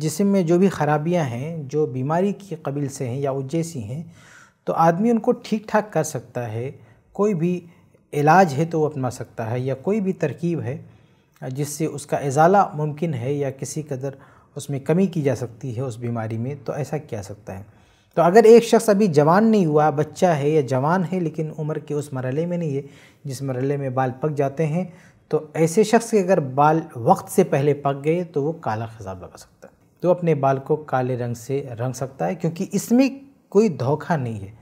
जिसम में जो भी ख़राबियाँ हैं जो बीमारी की कबील से हैं या उज्जैसी हैं तो आदमी उनको ठीक ठाक कर सकता है कोई भी इलाज है तो वो अपना सकता है या कोई भी तरकीब है जिससे उसका इजाला मुमकिन है या किसी कदर उसमें कमी की जा सकती है उस बीमारी में तो ऐसा किया सकता है तो अगर एक शख्स अभी जवान नहीं हुआ बच्चा है या जवान है लेकिन उम्र के उस मरहले में नहीं है जिस मरल में बाल पक जाते हैं तो ऐसे शख्स के अगर बाल वक्त से पहले पक गए तो वो काला खजाब लगा सकता है तो अपने बाल को काले रंग से रंग सकता है क्योंकि इसमें कोई धोखा नहीं है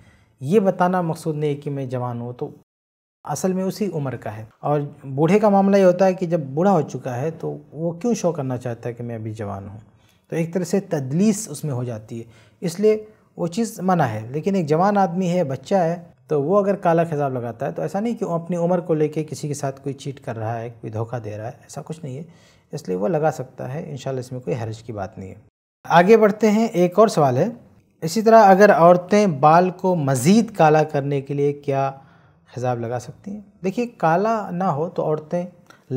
ये बताना मकसूद नहीं है कि मैं जवान हूँ तो असल में उसी उम्र का है और बूढ़े का मामला ये होता है कि जब बूढ़ा हो चुका है तो वो क्यों शो करना चाहता है कि मैं अभी जवान हूँ तो एक तरह से तदलीस उसमें हो जाती है इसलिए वो चीज़ मना है लेकिन एक जवान आदमी है बच्चा है तो वो अगर काला खिजाब लगाता है तो ऐसा नहीं कि वो अपनी उम्र को लेके किसी के साथ कोई चीट कर रहा है कोई धोखा दे रहा है ऐसा कुछ नहीं है इसलिए वो लगा सकता है इन इसमें कोई हर्ज की बात नहीं है आगे बढ़ते हैं एक और सवाल है इसी तरह अगर औरतें बाल को मज़ीद काला करने के लिए क्या हिजाब लगा सकती हैं देखिए काला ना हो तो औरतें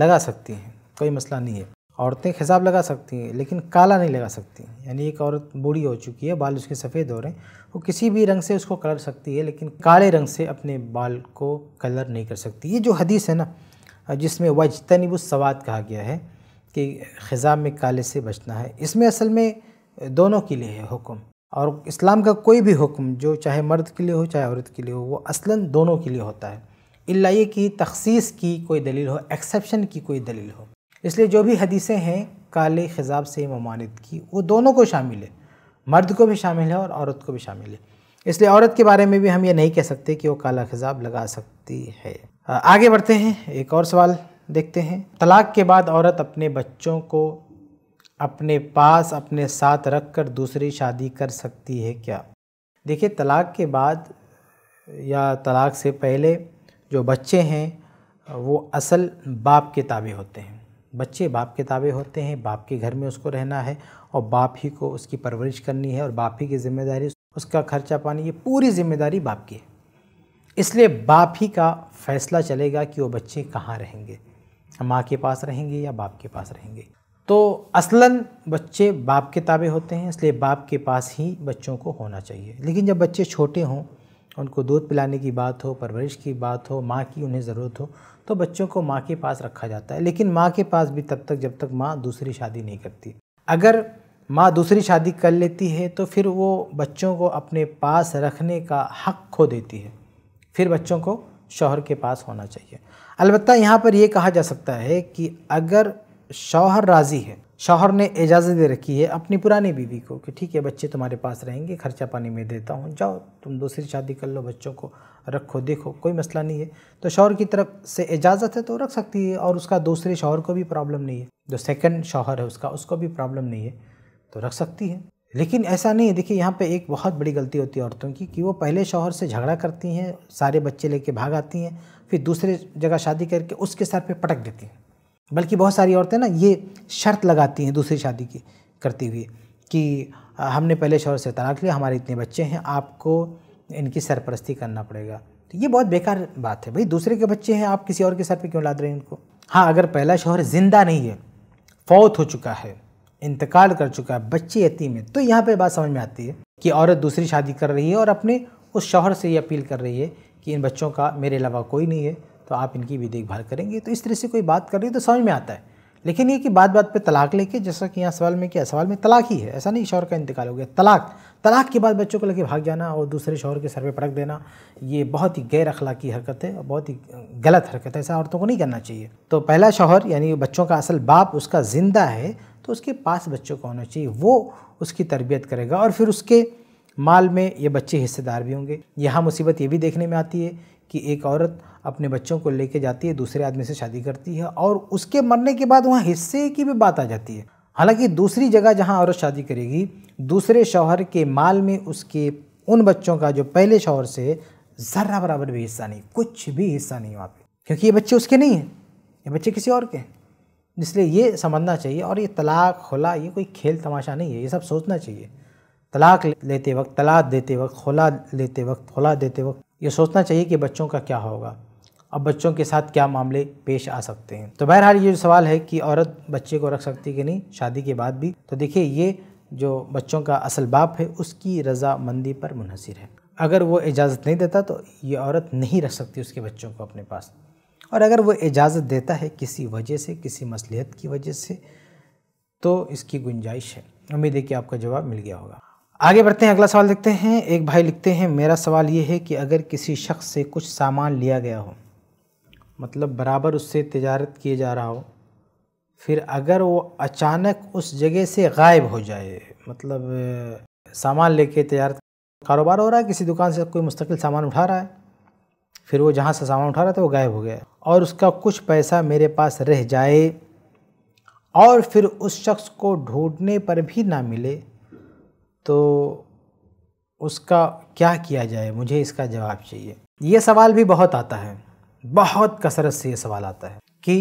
लगा सकती हैं कोई मसला नहीं है औरतें खिजाब लगा सकती हैं लेकिन काला नहीं लगा सकती यानी एक औरत बूढ़ी हो चुकी है बाल उसके सफ़ेद हो रहे हैं वो किसी भी रंग से उसको कलर सकती है लेकिन काले रंग से अपने बाल को कलर नहीं कर सकती ये जो हदीस है ना जिसमें वजतनी सवाद कहा गया है कि खिज़ाब में काले से बचना है इसमें असल में दोनों के लिए है हुक्म और इस्लाम का कोई भी हुक्म जो चाहे मर्द के लिए हो चाहे औरत के लिए हो वो असला दोनों के लिए होता है इल्ला ये कि तखसीस की कोई दलील हो एक्सेप्शन की कोई दलील हो इसलिए जो भी हदीसें हैं काले खिजाब से ममानद की वो दोनों को शामिल है मर्द को भी शामिल है और औरत को भी शामिल है इसलिए औरत के बारे में भी हम ये नहीं कह सकते कि वो काला खिजाब लगा सकती है आगे बढ़ते हैं एक और सवाल देखते हैं तलाक के बाद औरत अपने बच्चों को अपने पास अपने साथ रख कर दूसरी शादी कर सकती है क्या देखिए तलाक के बाद या तलाक से पहले जो बच्चे हैं वो असल बाप के ताबे होते हैं बच्चे बाप के ताबे होते हैं बाप के घर में उसको रहना है और बाप ही को उसकी परवरिश करनी है और बाप ही की जिम्मेदारी उसका खर्चा पानी ये पूरी जिम्मेदारी बाप की है इसलिए बाप ही का फैसला चलेगा कि वो बच्चे कहाँ रहेंगे माँ के पास रहेंगे या बाप के पास रहेंगे तो असलन बच्चे बाप के ताबे होते हैं इसलिए बाप के पास ही बच्चों को होना चाहिए लेकिन जब बच्चे छोटे हों उनको दूध पिलाने की बात हो परवरिश की बात हो माँ की उन्हें ज़रूरत हो तो बच्चों को माँ के पास रखा जाता है लेकिन माँ के पास भी तब तक जब तक माँ दूसरी शादी नहीं करती अगर माँ दूसरी शादी कर लेती है तो फिर वो बच्चों को अपने पास रखने का हक खो देती है फिर बच्चों को शौहर के पास होना चाहिए अलबत्त यहाँ पर यह कहा जा सकता है कि अगर शौहर राज़ी है शौहर ने इजाज़त दे रखी है अपनी पुरानी बीवी को कि ठीक है बच्चे तुम्हारे पास रहेंगे खर्चा पानी मैं देता हूँ जाओ तुम दूसरी शादी कर लो बच्चों को रखो देखो कोई मसला नहीं है तो शौहर की तरफ से इजाज़त है तो रख सकती है और उसका दूसरे शौहर को भी प्रॉब्लम नहीं है जो सेकंड शौहर है उसका उसको भी प्रॉब्लम नहीं है तो रख सकती है लेकिन ऐसा नहीं है देखिए यहाँ पे एक बहुत बड़ी गलती होती है औरतों की कि वो पहले शौहर से झगड़ा करती हैं सारे बच्चे लेके भाग आती हैं फिर दूसरे जगह शादी करके उसके सर पे पटक देती हैं बल्कि बहुत सारी औरतें ना ये शर्त लगाती हैं दूसरी शादी की करते हुए कि हमने पहले शौहर से तलाक लिया हमारे इतने बच्चे हैं आपको इनकी सरपरस्ती करना पड़ेगा तो ये बहुत बेकार बात है भाई दूसरे के बच्चे हैं आप किसी और के सर पे क्यों लाद रहे हैं इनको हाँ अगर पहला शौहर ज़िंदा नहीं है फौत हो चुका है इंतकाल कर चुका है बच्चे यतीम है तो यहाँ पे बात समझ में आती है कि औरत दूसरी शादी कर रही है और अपने उस शौहर से ये अपील कर रही है कि इन बच्चों का मेरे अलावा कोई नहीं है तो आप इनकी भी देखभाल करेंगे तो इस तरह से कोई बात कर रही है तो समझ में आता है लेकिन ये कि बात बात पे तलाक लेके जैसा कि यहाँ सवाल में क्या सवाल में तलाक ही है ऐसा नहीं शौहर का इंतकाल हो गया तलाक तलाक के बाद बच्चों को लगे भाग जाना और दूसरे शौहर के सर पे पटक देना ये बहुत ही गैर अखलाकी हरकत है और बहुत ही गलत हरकत है ऐसा औरतों को नहीं करना चाहिए तो पहला शौहर यानी बच्चों का असल बाप उसका ज़िंदा है तो उसके पास बच्चों का होना चाहिए वो उसकी तरबियत करेगा और फिर उसके माल में ये बच्चे हिस्सेदार भी होंगे यहाँ मुसीबत ये भी देखने में आती है कि एक औरत अपने बच्चों को लेके जाती है दूसरे आदमी से शादी करती है और उसके मरने के बाद वहाँ हिस्से की भी बात आ जाती है हालांकि दूसरी जगह जहाँ औरत शादी करेगी दूसरे शौहर के माल में उसके उन बच्चों का जो पहले शौहर से ज़रा बराबर भी हिस्सा नहीं कुछ भी हिस्सा नहीं वहाँ पर क्योंकि ये बच्चे उसके नहीं हैं ये बच्चे किसी और के हैं इसलिए ये समझना चाहिए और ये तलाक खुला ये कोई खेल तमाशा नहीं है ये सब सोचना चाहिए तलाक लेते वक्त तलाक देते वक्त खोला लेते वक्त खोला देते वक्त ये सोचना चाहिए कि बच्चों का क्या होगा अब बच्चों के साथ क्या मामले पेश आ सकते हैं तो बहरहाल ये जो सवाल है कि औरत बच्चे को रख सकती कि नहीं शादी के बाद भी तो देखिए ये जो बच्चों का असल बाप है उसकी रजामंदी पर मुनहसर है अगर वो इजाज़त नहीं देता तो ये औरत नहीं रख सकती उसके बच्चों को अपने पास और अगर वो इजाज़त देता है किसी वजह से किसी मसलियत की वजह से तो इसकी गुंजाइश है उम्मीद है कि आपका जवाब मिल गया होगा आगे बढ़ते हैं अगला सवाल देखते हैं एक भाई लिखते हैं मेरा सवाल ये है कि अगर किसी शख्स से कुछ सामान लिया गया हो मतलब बराबर उससे तजारत किए जा रहा हो फिर अगर वो अचानक उस जगह से गायब हो जाए मतलब सामान लेके तजारत कारोबार हो रहा है किसी दुकान से कोई मुस्तकिल सामान उठा रहा है फिर वो जहाँ से सामान उठा रहा था वो गायब हो गया और उसका कुछ पैसा मेरे पास रह जाए और फिर उस शख्स को ढूंढने पर भी ना मिले तो उसका क्या किया जाए मुझे इसका जवाब चाहिए ये सवाल भी बहुत आता है बहुत कसरत से ये सवाल आता है कि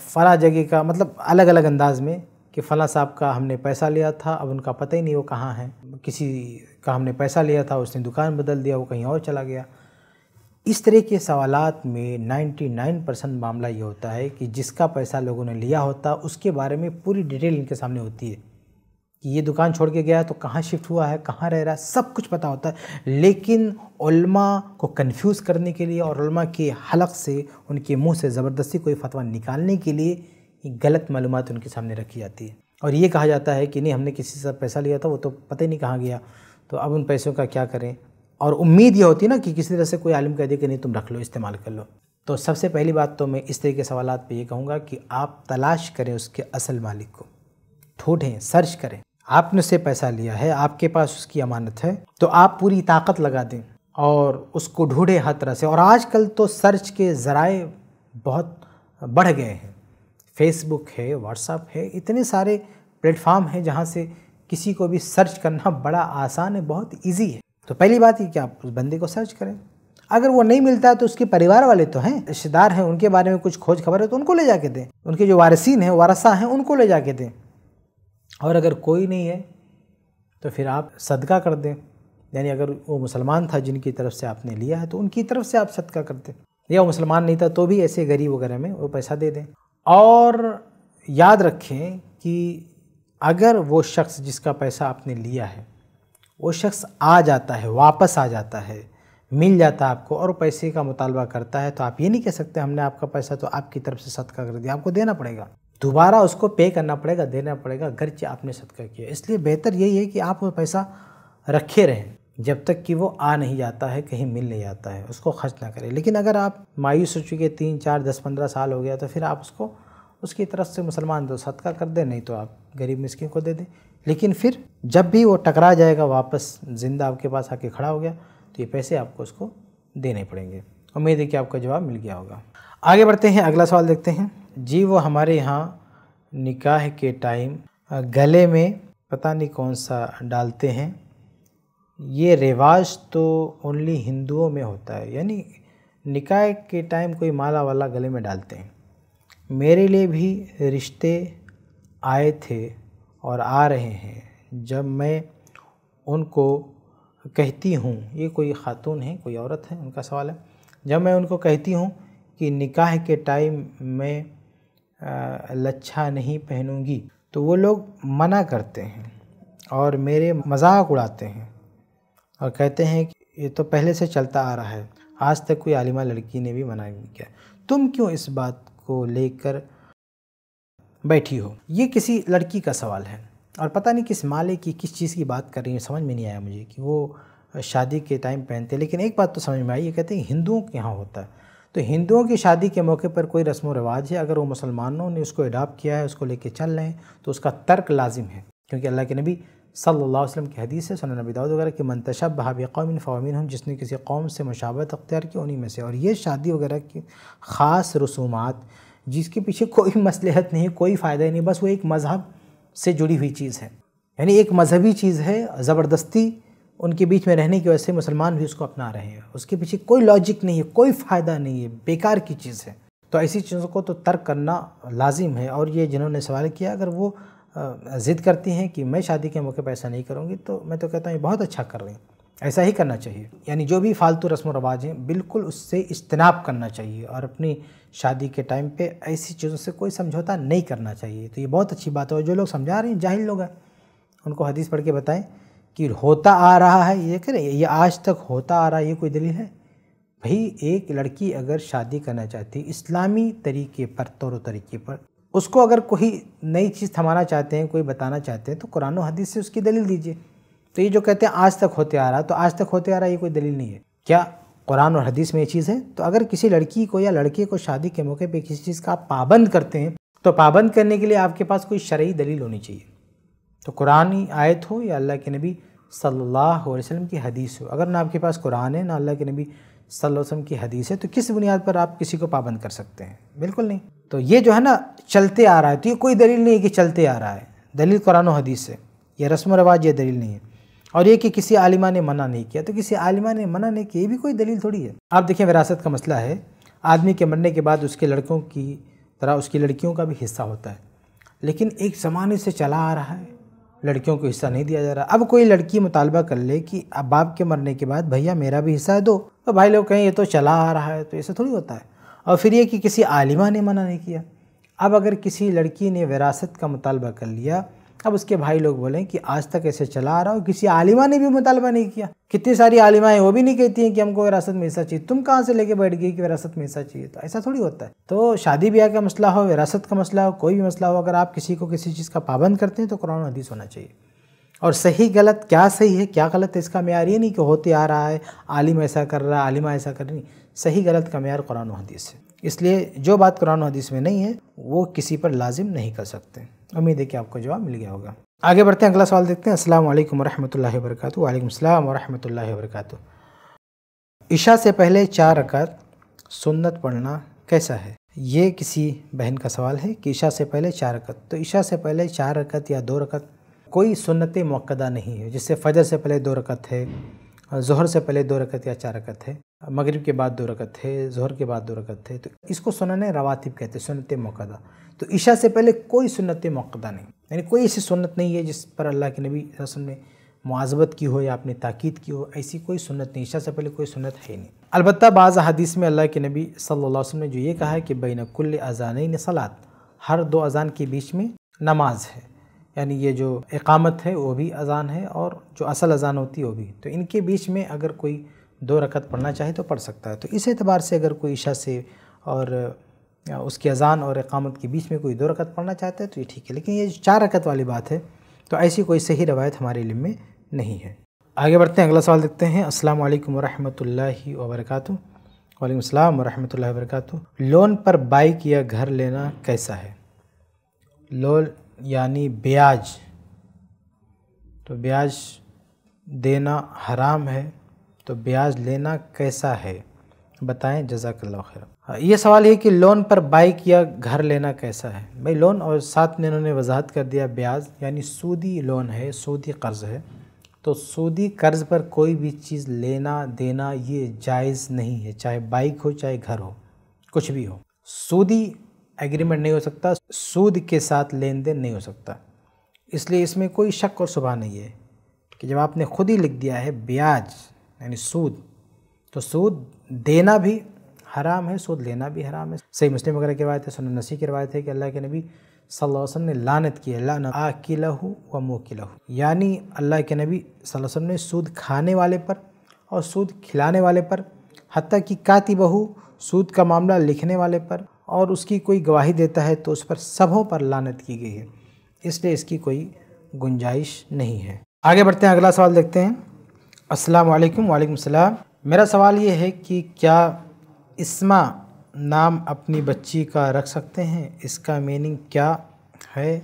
फ़ला जगह का मतलब अलग अलग अंदाज में कि फ़ला साहब का हमने पैसा लिया था अब उनका पता ही नहीं वो कहाँ है किसी का हमने पैसा लिया था उसने दुकान बदल दिया वो कहीं और चला गया इस तरह के सवालत में 99 परसेंट मामला ये होता है कि जिसका पैसा लोगों ने लिया होता उसके बारे में पूरी डिटेल इनके सामने होती है कि ये दुकान छोड़ के गया तो कहाँ शिफ्ट हुआ है कहाँ रह रहा है सब कुछ पता होता है लेकिन उलमा को कंफ्यूज करने के लिए और उलमा के हलक से उनके मुंह से ज़बरदस्ती कोई फतवा निकालने के लिए गलत मालूम उनके सामने रखी जाती है और ये कहा जाता है कि नहीं हमने किसी से पैसा लिया था वो तो पता ही नहीं कहाँ गया तो अब उन पैसों का क्या करें और उम्मीद ये होती है ना कि किसी तरह से कोई आलम कह दे कि नहीं तुम रख लो इस्तेमाल कर लो तो सबसे पहली बात तो मैं इस तरह के सवाल पे ये कहूँगा कि आप तलाश करें उसके असल मालिक को ठूठें सर्च करें आपने से पैसा लिया है आपके पास उसकी अमानत है तो आप पूरी ताकत लगा दें और उसको ढूंढे हर तरह से और आजकल तो सर्च के ज़राए बहुत बढ़ गए हैं फेसबुक है व्हाट्सअप है इतने सारे प्लेटफार्म हैं जहाँ से किसी को भी सर्च करना बड़ा आसान है बहुत इजी है तो पहली बात ये कि आप उस बंदे को सर्च करें अगर वो नहीं मिलता है तो उसके परिवार वाले तो हैं रिश्तेदार हैं उनके बारे में कुछ खोज खबर है तो उनको ले जाके दें उनके जो वारसीन हैं वारसा हैं उनको ले जाके दें और अगर कोई नहीं है तो फिर आप सदका कर दें यानी अगर वो मुसलमान था जिनकी तरफ से आपने लिया है तो उनकी तरफ से आप सदका कर दें या वो मुसलमान नहीं था तो भी ऐसे गरीब वगैरह में वो पैसा दे दें और याद रखें कि अगर वो शख्स जिसका पैसा आपने लिया है वो शख्स आ जाता है वापस आ जाता है मिल जाता है आपको और पैसे का मुतालबा करता है तो आप ये नहीं कह सकते हमने आपका पैसा तो आपकी तरफ से सदका कर दिया आपको देना पड़ेगा दोबारा उसको पे करना पड़ेगा देना पड़ेगा अगरचे आपने सदका किया इसलिए बेहतर यही है कि आप वो पैसा रखे रहें जब तक कि वो आ नहीं जाता है कहीं मिल नहीं जाता है उसको खर्च ना करें लेकिन अगर आप मायूस हो चुके तीन चार दस पंद्रह साल हो गया तो फिर आप उसको उसकी तरफ से मुसलमान दो सदका कर दें नहीं तो आप गरीब मिस्किन को दे दें लेकिन फिर जब भी वो टकरा जाएगा वापस ज़िंदा आपके पास आके खड़ा हो गया तो ये पैसे आपको उसको देने पड़ेंगे उम्मीद है कि आपका जवाब मिल गया होगा आगे बढ़ते हैं अगला सवाल देखते हैं जी वो हमारे यहाँ निकाह के टाइम गले में पता नहीं कौन सा डालते हैं ये रिवाज तो ओनली हिंदुओं में होता है यानी निकाह के टाइम कोई माला वाला गले में डालते हैं मेरे लिए भी रिश्ते आए थे और आ रहे हैं जब मैं उनको कहती हूँ ये कोई ख़ातून है कोई औरत है उनका सवाल है जब मैं उनको कहती हूँ कि निकाह के टाइम में लच्छा नहीं पहनूंगी तो वो लोग मना करते हैं और मेरे मजाक उड़ाते हैं और कहते हैं कि ये तो पहले से चलता आ रहा है आज तक कोई आलिमा लड़की ने भी मना नहीं किया तुम क्यों इस बात को लेकर बैठी हो ये किसी लड़की का सवाल है और पता नहीं किस माले की किस चीज़ की बात कर रही है समझ में नहीं आया मुझे कि वो शादी के टाइम पहनते लेकिन एक बात तो समझ में आई ये कहते हैं हिंदुओं के यहाँ होता है तो हिंदुओं की शादी के मौके पर कोई रस्म रवाज है अगर वो मुसलमानों ने उसको अडाप्ट किया है उसको लेके चल रहे हैं तो उसका तर्क लाजिम है क्योंकि अल्लाह के नबी सल्ला वसलम की हदीस है सोना नबी दाऊद वगैरह की मंतशब बहाबी कौमिन फ़ौमिन हम जिसने किसी कौम से मुशावत अख्तियार की उन्हीं में से और ये शादी वगैरह की ख़ास रसूमात जिसके पीछे कोई मसलहत नहीं कोई फ़ायदा नहीं बस वो एक मज़हब से जुड़ी हुई चीज़ है यानी एक मजहबी चीज़ है ज़बरदस्ती उनके बीच में रहने की वजह से मुसलमान भी उसको अपना रहे हैं उसके पीछे कोई लॉजिक नहीं है कोई फ़ायदा नहीं है बेकार की चीज़ है तो ऐसी चीज़ों को तो तर्क करना लाजिम है और ये जिन्होंने सवाल किया अगर वो ज़िद करती हैं कि मैं शादी के मौके पर ऐसा नहीं करूँगी तो मैं तो कहता हूँ ये बहुत अच्छा कर रही हैं ऐसा ही करना चाहिए यानी जो भी फालतू रस्म रवाज हैं बिल्कुल उससे इज्तनाब करना चाहिए और अपनी शादी के टाइम पे ऐसी चीज़ों से कोई समझौता नहीं करना चाहिए तो ये बहुत अच्छी बात है और जो लोग समझा रहे हैं जाहिल लोग हैं उनको हदीस पढ़ के बताएं कि होता आ रहा है ये करें ये आज तक होता आ रहा है ये कोई दलील है भाई एक लड़की अगर शादी करना चाहती है इस्लामी तरीके पर तौर तरीके पर उसको अगर कोई नई चीज़ थमाना चाहते हैं कोई बताना चाहते हैं तो कुरान हदीस से उसकी दलील दीजिए तो ये जो कहते हैं आज तक होते आ रहा तो आज तक होते आ रहा ये कोई दलील नहीं है क्या कुरान और हदीस में ये चीज़ है तो अगर किसी लड़की को या लड़के को शादी के मौके पर किसी चीज़ का आप पाबंद करते हैं तो पाबंद करने के लिए आपके पास कोई शर्य दलील होनी चाहिए तो कुरानी आयत हो या अल्लाह के नबी सल्लल्लाहु अलैहि वसल्लम की हदीस हो अगर ना आपके पास कुरान है ना अल्लाह के नबी सल्लल्लाहु अलैहि वसल्लम की हदीस है तो किस बुनियाद पर आप किसी को पाबंद कर सकते हैं बिल्कुल नहीं तो ये जो है ना चलते आ रहा है तो ये कोई दलील नहीं है कि चलते आ रहा है दलील कुरान और हदीस है यह रस्म रवाज यह दलील नहीं है और ये कि किसी आलिमा ने मना नहीं किया तो किसी आलिमा ने मना नहीं किया ये भी कोई दलील थोड़ी है आप देखें विरासत का मसला है आदमी के मरने के बाद उसके लड़कों की तरह उसकी लड़कियों का भी हिस्सा होता है लेकिन एक ज़माने से चला आ रहा है लड़कियों को हिस्सा नहीं दिया जा रहा अब कोई लड़की मुतालबा कर ले कि अब बाप के मरने के बाद भैया मेरा भी हिस्सा दो तो भाई लोग कहें ये तो चला आ रहा है तो ऐसा थोड़ी होता है और फिर ये कि किसी आलिमा ने मना नहीं किया अब अगर किसी लड़की ने विरासत का मुतालबा कर लिया अब उसके भाई लोग बोले कि आज तक ऐसे चला आ रहा हो किसी आलिमा ने भी मुतालबा नहीं किया कितनी सारी आलिमाएं वो भी नहीं कहती हैं कि हमको विरासत में हिस्सा चाहिए तुम कहाँ से लेके बैठ गई कि विरासत में हिस्सा चाहिए तो ऐसा थोड़ी होता है तो शादी ब्याह का मसला हो विरासत का मसला हो कोई भी मसला हो अगर आप किसी को किसी चीज़ का पाबंद करते हैं तो कुरान हदीस होना चाहिए और सही गलत क्या सही है क्या गलत है इसका मैार ये नहीं कि होते आ रहा है आलिम ऐसा कर रहा है आलिमा ऐसा कर रही सही गलत का मैार कुरान हदीस है इसलिए जो बात कुरान हदीस में नहीं है वो किसी पर लाजिम नहीं कर सकते उम्मीद है कि आपको जवाब मिल गया होगा आगे बढ़ते हैं अगला सवाल देखते हैं असलम वालेकुम वरक वबरकत वालेकुम अस्सलाम ईशा से पहले चार रकत सुन्नत पढ़ना कैसा है ये किसी बहन का सवाल है कि ईशा से पहले चार रकत तो ईशा से पहले चार रकत या दो रकत कोई सुन्नत मौकदा नहीं है जिससे फजर से पहले दो रकत है जहर से पहले दो रकत या चार रकत है मगरब के बाद दो रकत है जहर के बाद दो रकत है तो इसको सुनने रवातिब कहते हैं सुनत मौकदा तो ईशा से पहले कोई सुनत मौक़दा नहीं यानी कोई ऐसी सुनत नहीं है जिस पर अल्लाह के नबी वसम ने मुआजबत की हो या आपने ताक़ीद की हो ऐसी कोई सुनत नहीं ईशा से पहले कोई सुनत है ही नहीं अलबत् बाज़ हदीस में अल्लाह के नबी सल्लल्लाहु ने जो ये कहा है कि बैन कुल अजान सलात हर दो अजान के बीच में नमाज है यानी ये जो इकामत है वो भी अजान है और जो असल अजान होती है वो भी तो इनके बीच में अगर कोई दो रकत पढ़ना चाहे तो पढ़ सकता है तो इस एतबार से अगर कोई ईशा से और उसकी अजान और अकामत के बीच में कोई दो रकत पढ़ना चाहता है तो ये ठीक है लेकिन ये चार रकत वाली बात है तो ऐसी कोई सही रवायत हमारे इलम में नहीं है आगे बढ़ते हैं अगला सवाल देखते हैं अस्सलाम वालेकुम व वबरकत वालेकुम अस्सलाम वरहमतुल्लाहि वबरकत लोन पर बाइक या घर लेना कैसा है लोन यानी ब्याज तो ब्याज देना हराम है तो ब्याज लेना कैसा है बताएं जजाकल्ला खैर हाँ, ये सवाल ये कि लोन पर बाइक या घर लेना कैसा है भाई लोन और साथ में इन्होंने वजाहत कर दिया ब्याज यानी सूदी लोन है सूदी कर्ज़ है तो सूदी कर्ज़ पर कोई भी चीज़ लेना देना ये जायज़ नहीं है चाहे बाइक हो चाहे घर हो कुछ भी हो सूदी एग्रीमेंट नहीं हो सकता सूद के साथ लेन देन नहीं हो सकता इसलिए इसमें कोई शक और सुबह नहीं है कि जब आपने खुद ही लिख दिया है ब्याज यानी सूद तो सूद देना भी हराम है सूद लेना भी हराम है सही मुस्लिम वगैरह की रवायत है सुन नसी की रवायत है कि अल्लाह के नबी वसल्लम ने लानत की है लान आ व मो यानी अल्लाह के नबी वसल्लम ने सूद खाने वाले पर और सूद खिलाने वाले पर हती कि काती बहू सूद का मामला लिखने वाले पर और उसकी कोई गवाही देता है तो उस पर सबों पर लानत की गई है इसलिए इसकी कोई गुंजाइश नहीं है आगे बढ़ते हैं अगला सवाल देखते हैं अस्सलाम वालेकुम वालेकुम सलाम मेरा सवाल ये है कि क्या इस्मा नाम अपनी बच्ची का रख सकते हैं इसका मीनिंग क्या है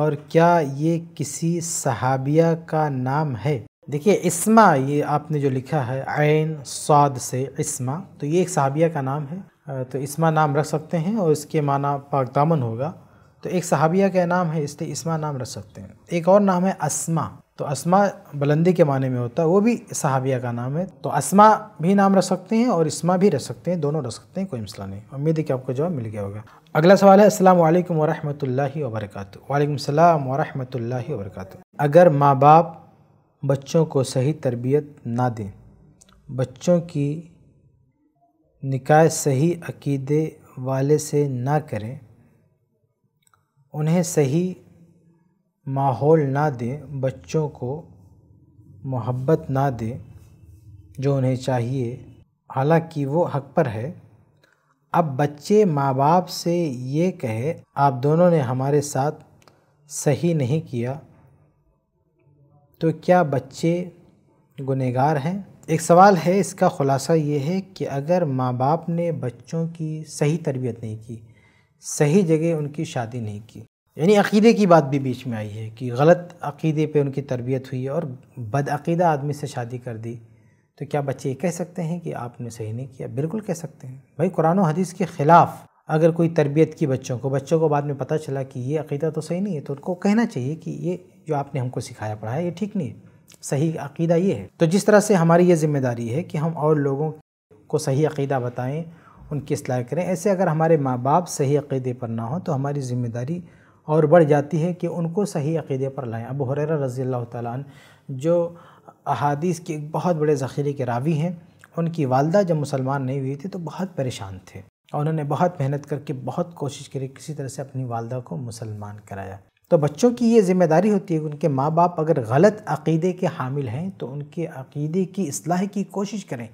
और क्या ये किसी सहाबिया का नाम है देखिए इसमा ये आपने जो लिखा है आन स्वाद से इसमा तो ये एक सहाबिया का नाम है तो इसमा नाम रख सकते हैं और इसके माना पाकदामन होगा तो एक सहाबिया का नाम है इसलिए इसमा नाम रख सकते हैं एक और नाम है असमा तो असमा बुलंदी के माने में होता है वो भी सहाबिया का नाम है तो असमा भी नाम रख सकते हैं और इसमा भी रख सकते हैं दोनों रख सकते हैं कोई मसला नहीं उम्मीद है कि आपको जवाब मिल गया होगा अगला सवाल है असल वालेकुम वरहमल वबरक वालेकुम वरहमल वबरक अगर माँ बाप बच्चों को सही तरबियत ना दें बच्चों की निकाय सही अकीदे वाले से ना करें उन्हें सही माहौल ना दें बच्चों को मोहब्बत ना दें जो उन्हें चाहिए हालांकि वो हक पर है अब बच्चे माँ बाप से ये कहे आप दोनों ने हमारे साथ सही नहीं किया तो क्या बच्चे गुनहगार हैं एक सवाल है इसका ख़ुलासा ये है कि अगर माँ बाप ने बच्चों की सही तरबियत नहीं की सही जगह उनकी शादी नहीं की यानी अकीदे की बात भी बीच में आई है कि गलत अकीदे पे उनकी तरबियत हुई और बदअकीदा आदमी से शादी कर दी तो क्या बच्चे ये कह सकते हैं कि आपने सही नहीं किया बिल्कुल कह सकते हैं भाई कुरान हदीस के ख़िलाफ़ अगर कोई तरबियत की बच्चों को बच्चों को बाद में पता चला कि ये अकीदा तो सही नहीं है तो उनको कहना चाहिए कि ये जो आपने हमको सिखाया पढ़ाया ये ठीक नहीं है सही अकीदा ये है तो जिस तरह से हमारी ये ज़िम्मेदारी है कि हम और लोगों को सही अकीदा बताएं उनकी असलाह करें ऐसे अगर हमारे माँ बाप सही अकीदे पर ना हो तो हमारी ज़िम्मेदारी और बढ़ जाती है कि उनको सही अकीदे पर लाएँ अब हुरर रज़ी अल्लाह ताल जो अहादीस के एक बहुत बड़े ज़ख़ीरे के रावी हैं उनकी वालदा जब मुसलमान नहीं हुई थी तो बहुत परेशान थे और उन्होंने बहुत मेहनत करके बहुत कोशिश करी किसी तरह से अपनी वालदा को मुसलमान कराया तो बच्चों की ये ज़िम्मेदारी होती है कि उनके माँ बाप अगर गलत अकीदे के हामिल हैं तो उनके अकीदे की असलाह की कोशिश करें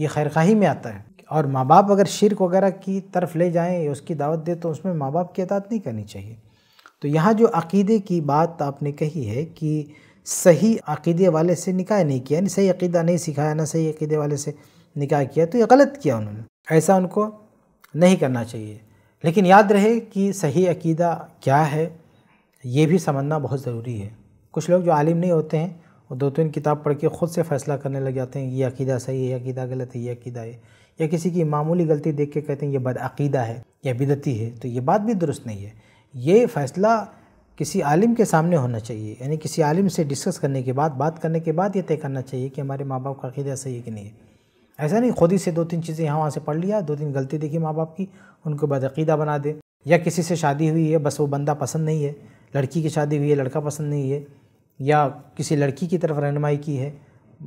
ये खैरखाही में आता है और माँ बाप अगर शिरक वगैरह की तरफ ले जाएँ या उसकी दावत दे तो उसमें माँ बाप की अतात नहीं करनी चाहिए तो यहाँ जो अकीदे की बात आपने कही है कि सही अकीदे वाले से निकाह नहीं किया यानी सही अकीदा नहीं सिखाया ना सही अकीदे वाले से निकाह किया तो ये गलत किया उन्होंने ऐसा उनको नहीं करना चाहिए लेकिन याद रहे कि सही अकीदा क्या है ये भी समझना बहुत ज़रूरी है कुछ लोग जो आलिम नहीं होते हैं वो दो तीन किताब पढ़ के ख़ुद से फ़ैसला करने लग जाते हैं ये अकीदा सही है ये अकीदा गलत है ये अकीदा है या किसी की मामूली गलती देख के कहते हैं ये बदअकीदा है या बिदती है तो ये बात भी दुरुस्त नहीं है ये फ़ैसला किसी आलिम के सामने होना चाहिए यानी किसी आलिम से डिस्कस करने के बाद बात करने के बाद ये तय करना चाहिए कि हमारे माँ बाप का अकीदा सही है कि नहीं है ऐसा नहीं खुद ही से दो तीन चीज़ें यहाँ वहाँ से पढ़ लिया दो तीन गलती देखी माँ बाप की उनको बदअीदा बना दे या किसी से शादी हुई है बस वो बंदा पसंद नहीं है लड़की की शादी हुई है लड़का पसंद नहीं है या किसी लड़की की तरफ रहनमाई की है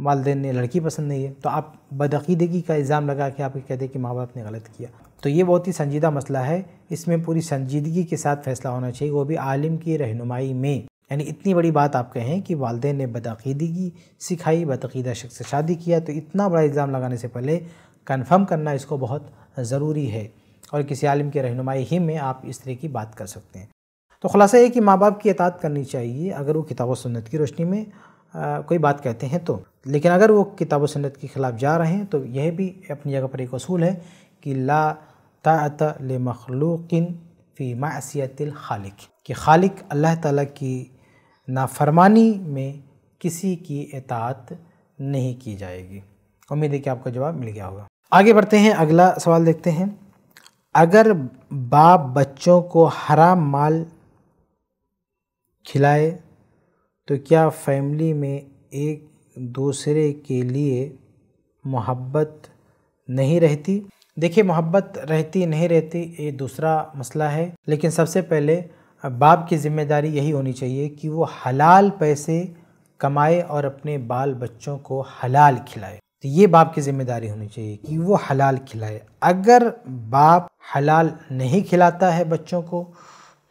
वालदे ने लड़की पसंद नहीं है तो आप बदअीदगी का इल्ज़ाम लगा के आप कह दें कि माँ बाप ने गलत किया तो ये बहुत ही संजीदा मसला है इसमें पूरी संजीदगी के साथ फैसला होना चाहिए वो भी आलिम की रहनुमाई में यानी इतनी बड़ी बात आप कहें कि वालदे ने बदअीदगी सिखाई बदअीदा शख्स से शादी किया तो इतना बड़ा इल्ज़ाम लगाने से पहले कन्फर्म करना इसको बहुत ज़रूरी है और किसी आलिम की रहनुमाई ही में आप इस तरह की बात कर सकते हैं तो खुलासा ये कि माँ बाप की अतात करनी चाहिए अगर वो किताब सुन्नत की रोशनी में आ, कोई बात कहते हैं तो लेकिन अगर वो किताब सुन्नत के ख़िलाफ़ जा रहे हैं तो यह भी अपनी जगह पर एक असूल है कि ला तात ले मखलूकिन फ़ी मासीतिल खालिक कि खालिक अल्लाह ताला की नाफरमानी में किसी की एतात नहीं की जाएगी उम्मीद है कि आपका जवाब मिल गया होगा आगे बढ़ते हैं अगला सवाल देखते हैं अगर बाप बच्चों को हराम माल खिलाए तो क्या फैमिली में एक दूसरे के लिए मोहब्बत नहीं रहती देखिए मोहब्बत रहती नहीं रहती ये दूसरा मसला है लेकिन सबसे पहले बाप की जिम्मेदारी यही होनी चाहिए कि वो हलाल पैसे कमाए और अपने बाल बच्चों को हलाल खिलाए तो ये बाप की जिम्मेदारी होनी चाहिए कि वो हलाल खिलाए अगर बाप हलाल नहीं खिलाता है बच्चों को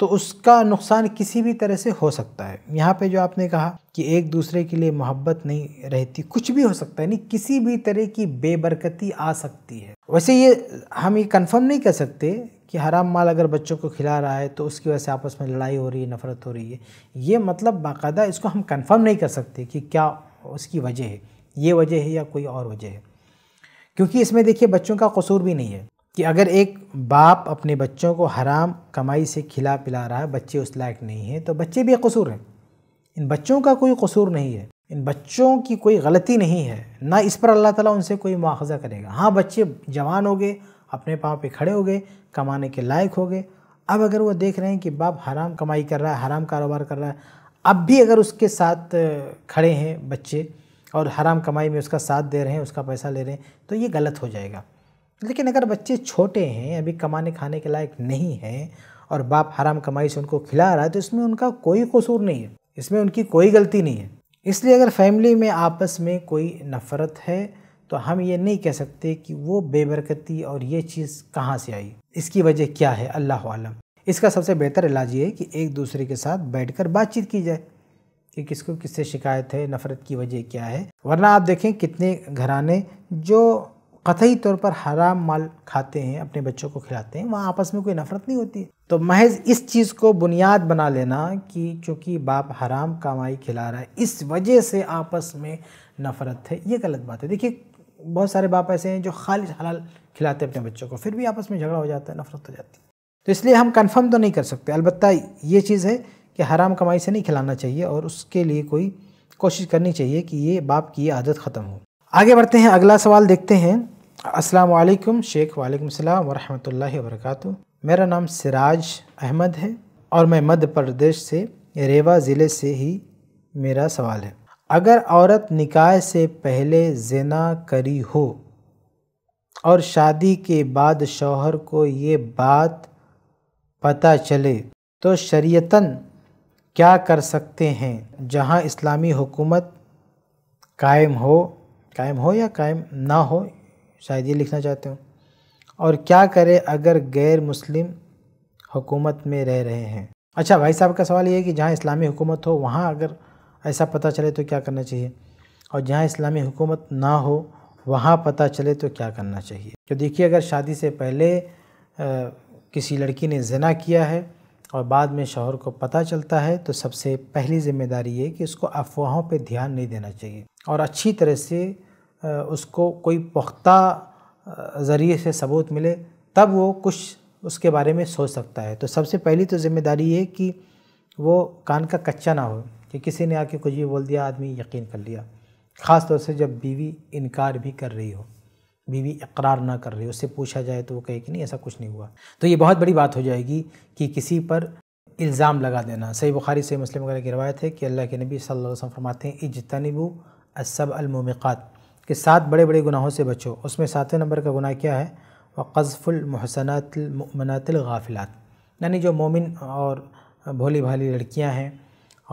तो उसका नुकसान किसी भी तरह से हो सकता है यहाँ पे जो आपने कहा कि एक दूसरे के लिए मोहब्बत नहीं रहती कुछ भी हो सकता है नहीं किसी भी तरह की बेबरकती आ सकती है वैसे ये हम ये कंफर्म नहीं कर सकते कि हराम माल अगर बच्चों को खिला रहा है तो उसकी वजह से आपस में लड़ाई हो रही है नफ़रत हो रही है ये मतलब बाकायदा इसको हम कन्फर्म नहीं कर सकते कि क्या उसकी वजह है ये वजह है या कोई और वजह है क्योंकि इसमें देखिए बच्चों का कसूर भी नहीं है कि अगर एक बाप अपने बच्चों को हराम कमाई से खिला पिला रहा है बच्चे उस लायक नहीं हैं तो बच्चे भी कसूर हैं इन बच्चों का कोई कसूर नहीं है इन बच्चों की कोई गलती नहीं है ना इस पर अल्लाह ताला उनसे कोई मुआवजा करेगा हाँ बच्चे जवान हो गए अपने पाँव पे खड़े हो गए कमाने के लायक हो गए अब अगर वो देख रहे हैं कि बाप हराम कमाई कर रहा है हराम कारोबार कर रहा है अब भी अगर उसके साथ खड़े हैं बच्चे और हराम कमाई में उसका साथ दे रहे हैं उसका पैसा ले रहे हैं तो ये गलत हो जाएगा लेकिन अगर बच्चे छोटे हैं अभी कमाने खाने के लायक नहीं हैं और बाप हराम कमाई से उनको खिला रहा है तो इसमें उनका कोई कसूर नहीं है इसमें उनकी कोई गलती नहीं है इसलिए अगर फैमिली में आपस में कोई नफ़रत है तो हम ये नहीं कह सकते कि वो बेबरकती और ये चीज़ कहाँ से आई इसकी वजह क्या है अल्लाह आलम इसका सबसे बेहतर इलाज ये है कि एक दूसरे के साथ बैठकर बातचीत की जाए कि किसको किससे शिकायत है नफ़रत की वजह क्या है वरना आप देखें कितने घराने जो कतई तौर पर हराम माल खाते हैं अपने बच्चों को खिलाते हैं वहाँ आपस में कोई नफरत नहीं होती है तो महज इस चीज़ को बुनियाद बना लेना कि चूँकि बाप हराम कमाई खिला रहा है इस वजह से आपस में नफरत है ये गलत बात है देखिए बहुत सारे बाप ऐसे हैं जो खालिश हलाल खिलाते हैं अपने बच्चों को फिर भी आपस में झगड़ा हो जाता है नफरत हो जाती है तो इसलिए हम कन्फर्म तो नहीं कर सकते अलबत्त ये चीज़ है कि हराम कमाई से नहीं खिलाना चाहिए और उसके लिए कोई कोशिश करनी चाहिए कि ये बाप की ये आदत ख़त्म हो आगे बढ़ते हैं अगला सवाल देखते हैं अस्सलाम वालेकुम शेख वालेकुम सलाम वरहमतुल्लाहि वबरकatuh मेरा नाम सिराज अहमद है और मैं मध्य प्रदेश से रेवा ज़िले से ही मेरा सवाल है अगर औरत निकाय से पहले जना करी हो और शादी के बाद शौहर को ये बात पता चले तो शरीयतन क्या कर सकते हैं जहां इस्लामी हुकूमत कायम हो कायम हो या कायम ना हो शायद ये लिखना चाहते हो और क्या करें अगर गैर मुस्लिम हुकूमत में रह रहे हैं अच्छा भाई साहब का सवाल ये है कि जहाँ इस्लामी हुकूमत हो वहाँ अगर ऐसा पता चले तो क्या करना चाहिए और जहाँ इस्लामी हुकूमत ना हो वहाँ पता चले तो क्या करना चाहिए तो देखिए अगर शादी से पहले आ, किसी लड़की ने जना किया है और बाद में शोहर को पता चलता है तो सबसे पहली जिम्मेदारी ये कि उसको अफवाहों पे ध्यान नहीं देना चाहिए और अच्छी तरह से उसको कोई पुख्ता ज़रिए से सबूत मिले तब वो कुछ उसके बारे में सोच सकता है तो सबसे पहली तो जिम्मेदारी ये कि वो कान का कच्चा ना हो कि किसी ने आके कुछ भी बोल दिया आदमी यकीन कर लिया ख़ास तौर से जब बीवी इनकार भी कर रही हो बीवी इकरार ना कर रही हो उससे पूछा जाए तो वो कहे कि नहीं ऐसा कुछ नहीं हुआ तो ये बहुत बड़ी बात हो जाएगी कि किसी पर इल्ज़ाम लगा देना सही बुखारी सही मुस्लिम वगैरह की रवायत है कि अल्लाह के नबी सल्लल्लाहु अलैहि वसल्लम फरमाते हैं इजतनबू असब अलमिकात के सात बड़े बड़े गुनाहों से बचो उसमें सातवें नंबर का गुनाह क्या है व गाफिलत यानी जो मोमिन और भोली भाली लड़कियां हैं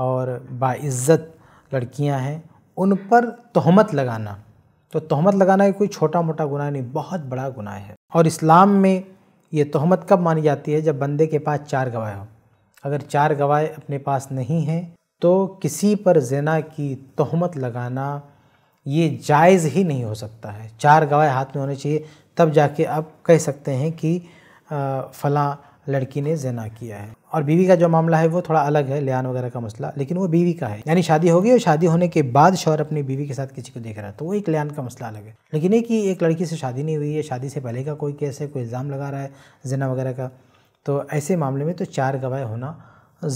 और बाज्ज़त लड़कियां हैं उन पर तहमत लगाना तो तहमत लगाना कोई छोटा मोटा गुनाह नहीं बहुत बड़ा गुनाह है और इस्लाम में ये तहमत कब मानी जाती है जब बंदे के पास चार गवाह हो अगर चार गवाह अपने पास नहीं हैं तो किसी पर जना की तहमत लगाना ये जायज़ ही नहीं हो सकता है चार गवाह हाथ में होने चाहिए तब जाके आप कह सकते हैं कि फ़लाँ लड़की ने जना किया है और बीवी का जो मामला है वो थोड़ा अलग है लियान वगैरह का मसला लेकिन वो बीवी का है यानी शादी हो गई और शादी होने के बाद शौहर अपनी बीवी के साथ किसी को देख रहा है तो वो एक लियान का मसला अलग है लेकिन ये कि एक लड़की से शादी नहीं हुई है शादी से पहले का कोई केस है कोई इल्ज़ाम लगा रहा है जना वगैरह का तो ऐसे मामले में तो चार गवाह होना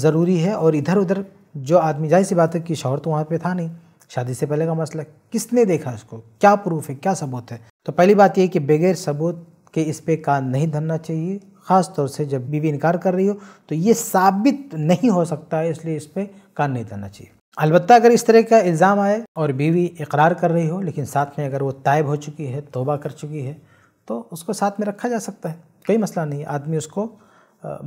ज़रूरी है और इधर उधर जो आदमी जाहिर सी बात है कि शौहर तो वहाँ पे था नहीं शादी से पहले का मसला किसने देखा उसको क्या प्रूफ है क्या सबूत है तो पहली बात यह कि बगैर सबूत के इस पर कान नहीं धरना चाहिए ख़ास तौर से जब बीवी इनकार कर रही हो तो ये साबित नहीं हो सकता है इसलिए इस पर कान नहीं धरना चाहिए अलबत्त अगर इस तरह का इल्ज़ाम आए और बीवी इकरार कर रही हो लेकिन साथ में अगर वो तायब हो चुकी है तोबा कर चुकी है तो उसको साथ में रखा जा सकता है कोई मसला नहीं आदमी उसको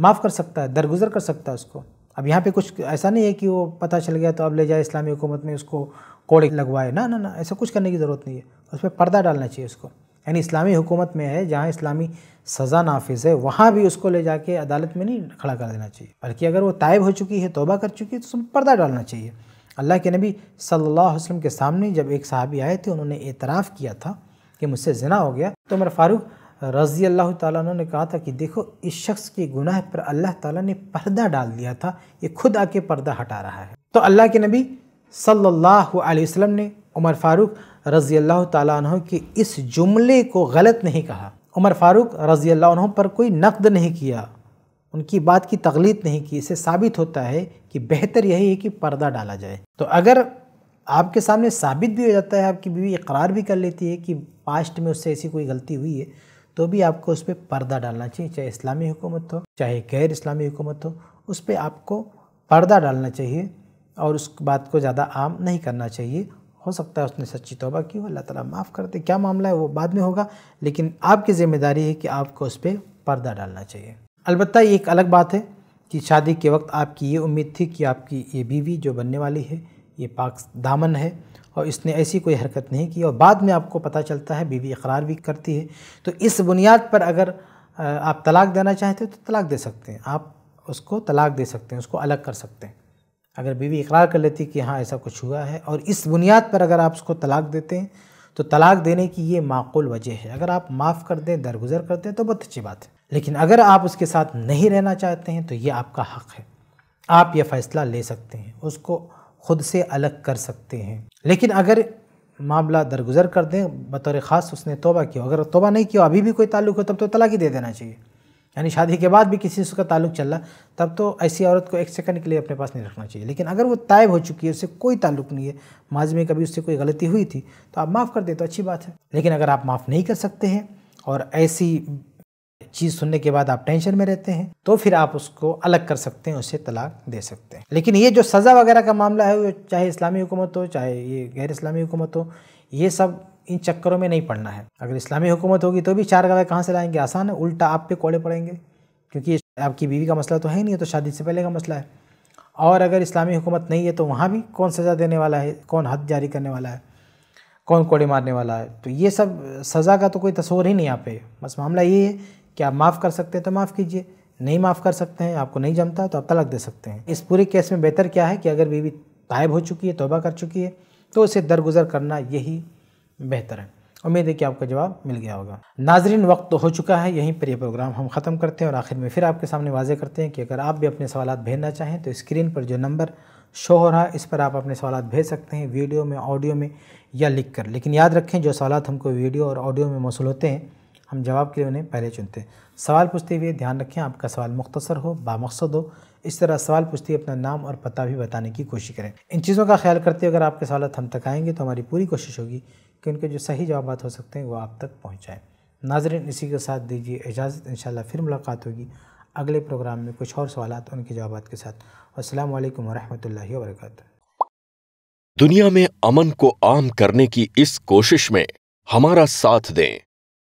माफ़ कर सकता है दरगुजर कर सकता है उसको अब यहाँ पे कुछ ऐसा नहीं है कि वो पता चल गया तो अब ले जाए इस्लामी हुकूमत में उसको कोड़े लगवाए ना ना ना ऐसा कुछ करने की ज़रूरत नहीं है उस पर पर्दा डालना चाहिए उसको यानी इस्लामी हुकूमत में है जहाँ इस्लामी सज़ा नाफिज है वहाँ भी उसको ले जाके अदालत में नहीं खड़ा कर देना चाहिए बल्कि अगर वो तायब हो चुकी है तोबा कर चुकी है तो उसमें पर्दा डालना चाहिए अल्लाह के नबी सल्लल्लाहु अलैहि वसल्लम के सामने जब एक साहबी आए थे उन्होंने एतराफ़ किया था कि मुझसे जना हो गया तो उमर फारूक रज़ी अल्लाह तुम ने कहा था कि देखो इस शख्स के गुनाह पर अल्लाह ताला ने पर्दा डाल दिया था ये खुद आके पर्दा हटा रहा है तो अल्लाह के नबी सल्लल्लाहु अलैहि वसल्लम ने उमर फ़ारूक रज़ी अल्लाह तन के इस जुमले को गलत नहीं कहा उमर फ़ारूक रज़ी अल्लाह पर कोई नकद नहीं किया उनकी बात की तकलीद नहीं की इसे साबित होता है कि बेहतर यही है कि पर्दा डाला जाए तो अगर आपके सामने साबित भी हो जाता है आपकी बीवी इकरार भी कर लेती है कि पास्ट में उससे ऐसी कोई गलती हुई है तो भी आपको उस पर पर्दा डालना चाहिए चाहे इस्लामी हुकूमत हो चाहे गैर इस्लामी हुकूमत हो उस पर आपको पर्दा डालना चाहिए और उस बात को ज़्यादा आम नहीं करना चाहिए हो सकता है उसने सच्ची तोबा की हो अल्लाह ताला माफ़ कर दे क्या मामला है वो बाद में होगा लेकिन आपकी ज़िम्मेदारी है कि आपको उस पर पर्दा डालना चाहिए अलबत्त ये एक अलग बात है कि शादी के वक्त आपकी ये उम्मीद थी कि आपकी ये बीवी जो बनने वाली है ये पाक दामन है और इसने ऐसी कोई हरकत नहीं की और बाद में आपको पता चलता है बीवी इकरार भी करती है तो इस बुनियाद पर अगर आप तलाक देना चाहते हो तो तलाक दे सकते हैं आप उसको तलाक दे सकते हैं उसको अलग कर सकते हैं अगर बीवी इकरार कर लेती कि हाँ ऐसा कुछ हुआ है और इस बुनियाद पर अगर आप उसको तलाक देते हैं तो तलाक देने की ये माकूल वजह है अगर आप माफ़ कर दें दरगुजर कर दें तो बहुत अच्छी बात है लेकिन अगर आप उसके साथ नहीं रहना चाहते हैं तो ये आपका हक़ है आप यह फ़ैसला ले सकते हैं उसको खुद से अलग कर सकते हैं लेकिन अगर मामला दरगुजर कर दें बतौर ख़ास उसने तोबा किया अगर तोबा नहीं किया अभी भी कोई ताल्लुक हो तब तो तलाक ही दे देना चाहिए यानी शादी के बाद भी किसी से उसका ताल्लुक चल रहा तब तो ऐसी औरत को एक सेकंड के लिए अपने पास नहीं रखना चाहिए लेकिन अगर वो तायब हो चुकी है उससे कोई ताल्लुक नहीं है माज में कभी उससे कोई गलती हुई थी तो आप माफ़ कर दें तो अच्छी बात है लेकिन अगर आप माफ़ नहीं कर सकते हैं और ऐसी चीज़ सुनने के बाद आप टेंशन में रहते हैं तो फिर आप उसको अलग कर सकते हैं उसे तलाक दे सकते हैं लेकिन ये जो सज़ा वगैरह का मामला है वो चाहे इस्लामी हुकूमत हो चाहे ये गैर इस्लामी हुकूमत हो ये सब इन चक्करों में नहीं पड़ना है अगर इस्लामी हुकूमत होगी तो भी चार गवाह कहाँ से लाएंगे आसान है उल्टा आप पे कोड़े पड़ेंगे क्योंकि आपकी बीवी का मसला तो है नहीं है तो शादी से पहले का मसला है और अगर इस्लामी हुकूमत नहीं है तो वहाँ भी कौन सज़ा देने वाला है कौन हद जारी करने वाला है कौन कोड़े मारने वाला है तो ये सब सज़ा का तो कोई तस्वर ही नहीं यहाँ पे बस मामला ये है क्या आप माफ़ कर सकते हैं तो माफ़ कीजिए नहीं माफ़ कर सकते हैं आपको नहीं जमता तो आप तलाक दे सकते हैं इस पूरे केस में बेहतर क्या है कि अगर बीवी तायब हो चुकी है तोबा कर चुकी है तो उसे दरगुजर करना यही बेहतर है उम्मीद है कि आपका जवाब मिल गया होगा नाजरीन वक्त तो हो चुका है यहीं पर यह प्रोग्राम हम ख़त्म करते हैं और आखिर में फिर आपके सामने वाजे करते हैं कि अगर आप भी अपने सवाल भेजना चाहें तो स्क्रीन पर जो नंबर शो हो रहा है इस पर आप अपने सवाल भेज सकते हैं वीडियो में ऑडियो में या लिख कर लेकिन याद रखें जो सवाल हमको वीडियो और ऑडियो में मौसू होते हैं हम जवाब के लिए उन्हें पहले चुनते हैं सवाल पूछते हुए ध्यान रखें आपका सवाल मुख्तसर हो बामकसद हो इस तरह सवाल पूछते हुए अपना नाम और पता भी बताने की कोशिश करें इन चीज़ों का ख्याल करते हुए अगर आपके सवाल हम तक आएंगे तो हमारी पूरी कोशिश होगी कि उनके जो सही जवाब हो सकते हैं वो आप तक पहुँचाएँ नाजरन इसी के साथ दीजिए इजाज़त इन फिर मुलाकात होगी अगले प्रोग्राम में कुछ और सवाल उनके जवाब के साथ असल वरहमल वर्क दुनिया में अमन को आम करने की इस कोशिश में हमारा साथ दें